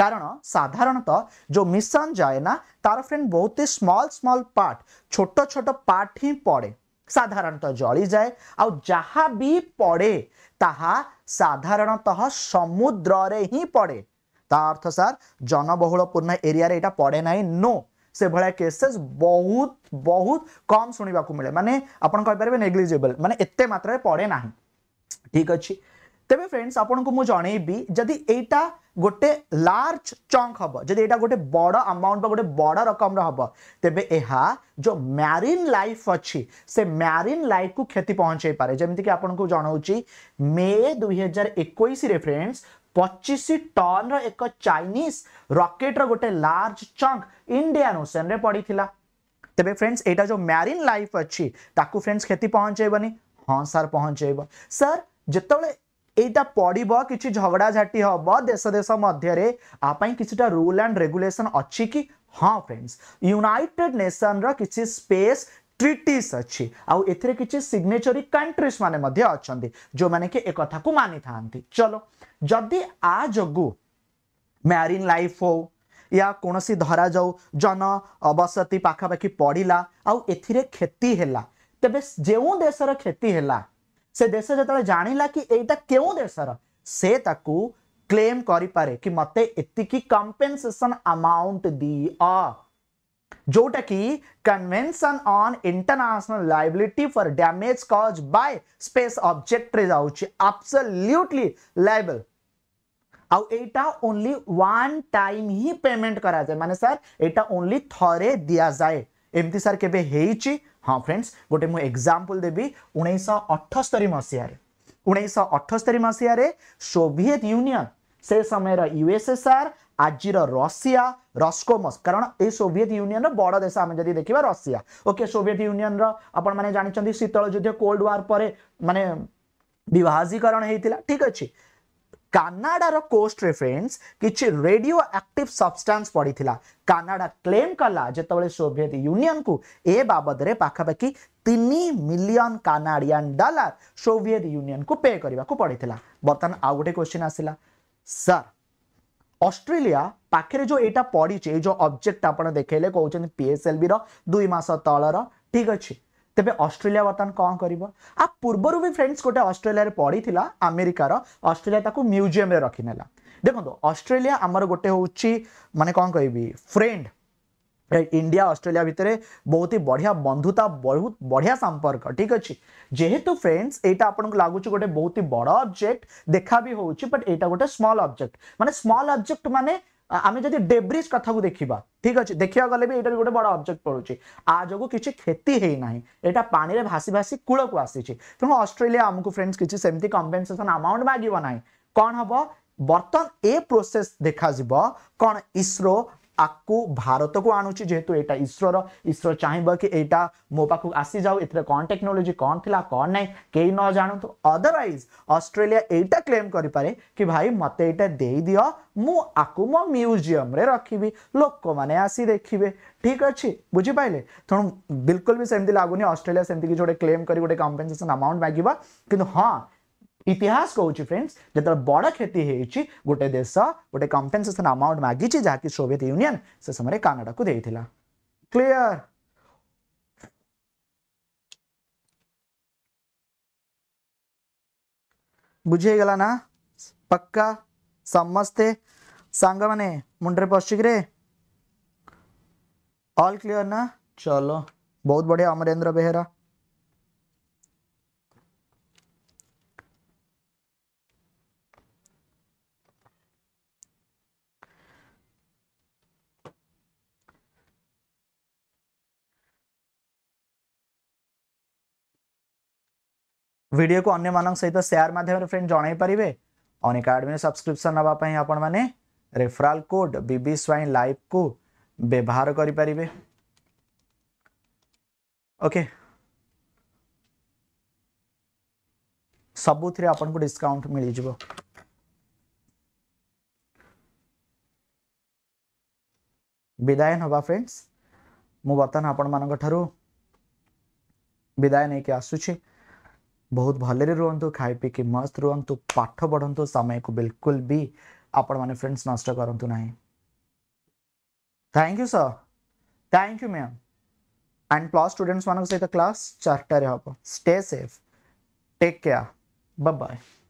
Speaker 1: କାରଣ ସାଧାରଣତଃ ଯେଉଁ ମିଶନ୍ ଯାଏ ନା ତାର ଫ୍ରେଣ୍ଡ ବହୁତ ହି ସ୍ମଲ୍ ସ୍ମଲ୍ ପାର୍ଟ ଛୋଟ ଛୋଟ ପାର୍ଟ ହିଁ ପଡ଼େ ସାଧାରଣତଃ ଜଳିଯାଏ ଆଉ ଯାହା ବି ପଡ଼େ ତାହା ସାଧାରଣତଃ ସମୁଦ୍ରରେ ହିଁ ପଡ଼େ ତା ଅର୍ଥ ସାର୍ ଜନବହୁଳପୂର୍ଣ୍ଣ ଏରିଆରେ ଏଇଟା ପଡ଼େ ନାହିଁ ନୋ ସେଭଳିଆ କେସେସ୍ ବହୁତ ବହୁତ କମ୍ ଶୁଣିବାକୁ ମିଳେ ମାନେ ଆପଣ କହିପାରିବେ ନେଗ୍ଲିଜେବଲ୍ ମାନେ ଏତେ ମାତ୍ରାରେ ପଡ଼େ ନାହିଁ ଠିକ୍ ଅଛି ତେବେ ଫ୍ରେଣ୍ଡସ୍ ଆପଣଙ୍କୁ ମୁଁ ଜଣେଇବି ଯଦି ଏଇଟା ଗୋଟେ ଲାର୍ଜ ଚଙ୍କ ହେବ ଯଦି ଏଇଟା ଗୋଟେ ବଡ଼ ଆମାଉଣ୍ଟ ବା ଗୋଟେ ବଡ଼ ରକମର ହେବ ତେବେ ଏହା ଯେଉଁ ମ୍ୟାରିନ୍ ଲାଇଫ୍ ଅଛି ସେ ମ୍ୟାରିନ୍ ଲାଇଫ୍କୁ କ୍ଷତି ପହଞ୍ଚାଇ ପାରେ ଯେମିତିକି ଆପଣଙ୍କୁ ଜଣାଉଛି ମେ ଦୁଇହଜାର ଏକୋଇଶରେ ଫ୍ରେଣ୍ଡସ୍ ପଚିଶ ଟନ୍ର ଏକ ଚାଇନିଜ୍ ରକେଟ୍ର ଗୋଟେ ଲାର୍ଜ ଚଙ୍କ ଇଣ୍ଡିଆନ୍ ଓସେନ୍ରେ ପଡ଼ିଥିଲା ତେବେ ଫ୍ରେଣ୍ଡସ୍ ଏଇଟା ଯେଉଁ ମ୍ୟାରିନ୍ ଲାଇଫ୍ ଅଛି ତାକୁ ଫ୍ରେଣ୍ଡସ୍ କ୍ଷତି ପହଞ୍ଚାଇବନି ହଁ ସାର୍ ପହଞ୍ଚାଇବ ସାର୍ ଯେତେବେଳେ এইটা पड़े कि झगड़ा झाटी দেশ देश মধ্যে আপাই কিছুটা रूल আন্ড रेगुलेसन अच्छी কি হ্যাঁ ফ্রেন্ডস ইউনাইটেড নেসনর কিছু স্পেস ट्रिटिस अच्छी आउ एथिरे सिग्नेचरी कंट्रीज माने मध्ये जो मैंने के ए को मानि था चलो जदि आ जगु मैरिन लाइफ हो या कोनोसी धरा जाऊ जन अवसति पाखा पड़ा पड़िला आउ एथिरे खेती हेला तबे जेउ देशर खेती हेला से देश जो जान ला कि କେଉଁ ଦେଶର ସେ ତାକୁ କ୍ଲେମ୍ କରିପାରେ କି ମୋତେ ଏତିକି କମ୍ପେନସେସନ୍ जोटा की convention on international liability for damage caused by space object रे जाउची एब्सोल्युटली लायबल आउ एटा ओनली वन टाइम ही पेमेंट करा जाए माने सर एटा ओनली थरे दिया जाए एमती सार के हाँ फ्रेंड्स गोटे मुझे एक्जामपल देवी उन्नीस अठस्तरी मसीह उन्नीस अठस्तरी मसीह सोभिएत यूनियन से समय यूएसएसआर आज रशिया रस्कोमस कारण ये सोभिएत यूनियन रड़ देश आम जब देखा रशिया ओके सोभिएत यूनियन रहा जानते शीतल युद्ध कोल्ड वार पर मानने विभाजीकरण होता ठीक अच्छे କାନାଡ଼ାର କୋଷ୍ଟ ରେଫରେନ୍ସ କିଛି ରେଡିଓ ଆକ୍ଟିଭ୍ ସବଷ୍ଟାନ୍ସ ପଡ଼ିଥିଲା କାନାଡ଼ା କ୍ଲେମ୍ କଲା ଯେତେବେଳେ ସୋଭିଏତ ୟୁନିଅନ୍କୁ ଏ ବାବଦରେ ପାଖାପାଖି ତିନି ମିଲିୟନ କାନାଡ଼ିଆନ୍ ଡଲାର ସୋଭିଏତ ୟୁନିଅନ୍କୁ ପେ କରିବାକୁ ପଡ଼ିଥିଲା ବର୍ତ୍ତମାନ ଆଉ ଗୋଟେ କ୍ୱେଶ୍ଚିନ୍ ଆସିଲା ସାର୍ ଅଷ୍ଟ୍ରେଲିଆ ପାଖରେ ଯେଉଁ ଏଇଟା ପଡ଼ିଛି এই যে অবজেক্ট আপনার দেখাইলে কৌন পিএসএলবি ଦୁଇ ମାସ ତଳର ଠିକ୍ ଅଛି ତେବେ ଅଷ୍ଟ୍ରେଲିଆ ବର୍ତ୍ତମାନ କ'ଣ କରିବ ଆ ପୂର୍ବରୁ ବି ଫ୍ରେଣ୍ଡସ୍ ଗୋଟେ ଅଷ୍ଟ୍ରେଲିଆରେ ପଡ଼ିଥିଲା ଆମେରିକାର ଅଷ୍ଟ୍ରେଲିଆ ତାକୁ ମ୍ୟୁଜିୟମ୍ରେ ରଖିନେଲା ଦେଖନ୍ତୁ ଅଷ୍ଟ୍ରେଲିଆ ଆମର ଗୋଟେ ହେଉଛି ମାନେ କ'ଣ କହିବି ଫ୍ରେଣ୍ଡ ଇଣ୍ଡିଆ ଅଷ୍ଟ୍ରେଲିଆ ଭିତରେ ବହୁତ ହି ବଢ଼ିଆ ବନ୍ଧୁତା ବହୁତ ବଢ଼ିଆ ସମ୍ପର୍କ ଠିକ୍ ଅଛି ଯେହେତୁ ଫ୍ରେଣ୍ଡସ୍ ଏଇଟା ଆପଣଙ୍କୁ ଲାଗୁଛି ଗୋଟେ ବହୁତ ହି ବଡ଼ ଅବଜେକ୍ଟ ଦେଖା ବି ହେଉଛି ବଟ୍ ଏଇଟା ଗୋଟେ ସ୍ମଲ୍ ଅବଜେକ୍ଟ ମାନେ ସ୍ମଲ୍ ଅବଜେକ୍ଟ ମାନେ ଆମେ ଯଦି ଡେବ୍ରିଜ୍ କଥାକୁ ଦେଖିବା ଠିକ୍ ଅଛି ଦେଖିବାକୁ ଗଲେ ବି ଏଇଟା ବି ଗୋଟେ ବଡ଼ ଅବଜେକ୍ଟ ପଡ଼ୁଛି ଆ ଯୋଗୁଁ କିଛି କ୍ଷତି ହେଇନାହିଁ ଏଇଟା ପାଣିରେ ଭାସି ଭାସି କୂଳକୁ ଆସିଛି ତେଣୁ ଅଷ୍ଟ୍ରେଲିଆ ଆମକୁ ଫ୍ରେଣ୍ଡସ୍ କିଛି ସେମିତି କମ୍ପେନସେସନ୍ ଆମାଉଣ୍ଟ ମାଗିବ ନାହିଁ କ'ଣ ହେବ ବର୍ତ୍ତମାନ ଏ ପ୍ରୋସେସ୍ ଦେଖାଯିବ କ'ଣ ଇସ୍ରୋ आपको भारत को आणुच्छे जेहेतु यहाँ ईश्वर ईश्वर चाहिए कि यहाँ मो पाक आसी जाऊ ए कौन टेक्नोलोजी कौन थी कौन ना कहीं न जानतु अदरवैज अस्ट्रेलिया यहाँ क्लेम करपे कि भाई मत ये दि मुझे मो म्यूजियम रखी लोक मैंने आसी देखिए ठीक अच्छे बुझीपाले तेणु बिलकुल भी सेमती लगुनि अस्ट्रेलिया सेमती किसी गोटे क्लेम कर गोटे कंपेनसेसन अमाउंट मांग कि हाँ इतिहास कहूँ फ्रेंड्स जो बड़ क्षति हो गए देश गोटे कंपेनसेसन अमाउंट मागिच जहाँकि सोवियत यूनियन से समय कानाडा को देखा क्लीयर बुझेगला ना पक्का समस्ते सांग मैंने मुंडे पशिक्रे ऑल क्लियर ना चलो बहुत बढ़िया अमरेन्द्र बेहरा भिड को अगर मान सहित सेयार मध्यम फ्रेंड जन पारे अनिकाडमी सब्सक्रिपन नापी आपण मैंने रेफराल कोड बी स्वई लाइव को व्यवहार करें ओके सबुति आपन डिस्काउंट मिल जाव विदाय नवा फ्रेंड्स मु बर्तमान आपण मान विदाय नहीं आसुच्छी ବହୁତ ଭଲରେ ରୁହନ୍ତୁ ଖାଇ ପିଇକି ମସ୍ତ ରୁହନ୍ତୁ ପାଠ ପଢ଼ନ୍ତୁ ସମୟକୁ ବିଲକୁଲ ବି ଆପଣମାନେ ଫ୍ରେଣ୍ଡସ୍ ନଷ୍ଟ କରନ୍ତୁ ନାହିଁ thank you sir thank you ma'am and plus students ମାନଙ୍କ ସହିତ କ୍ଲାସ୍ ଚାରିଟାରେ ହେବ stay safe take care bye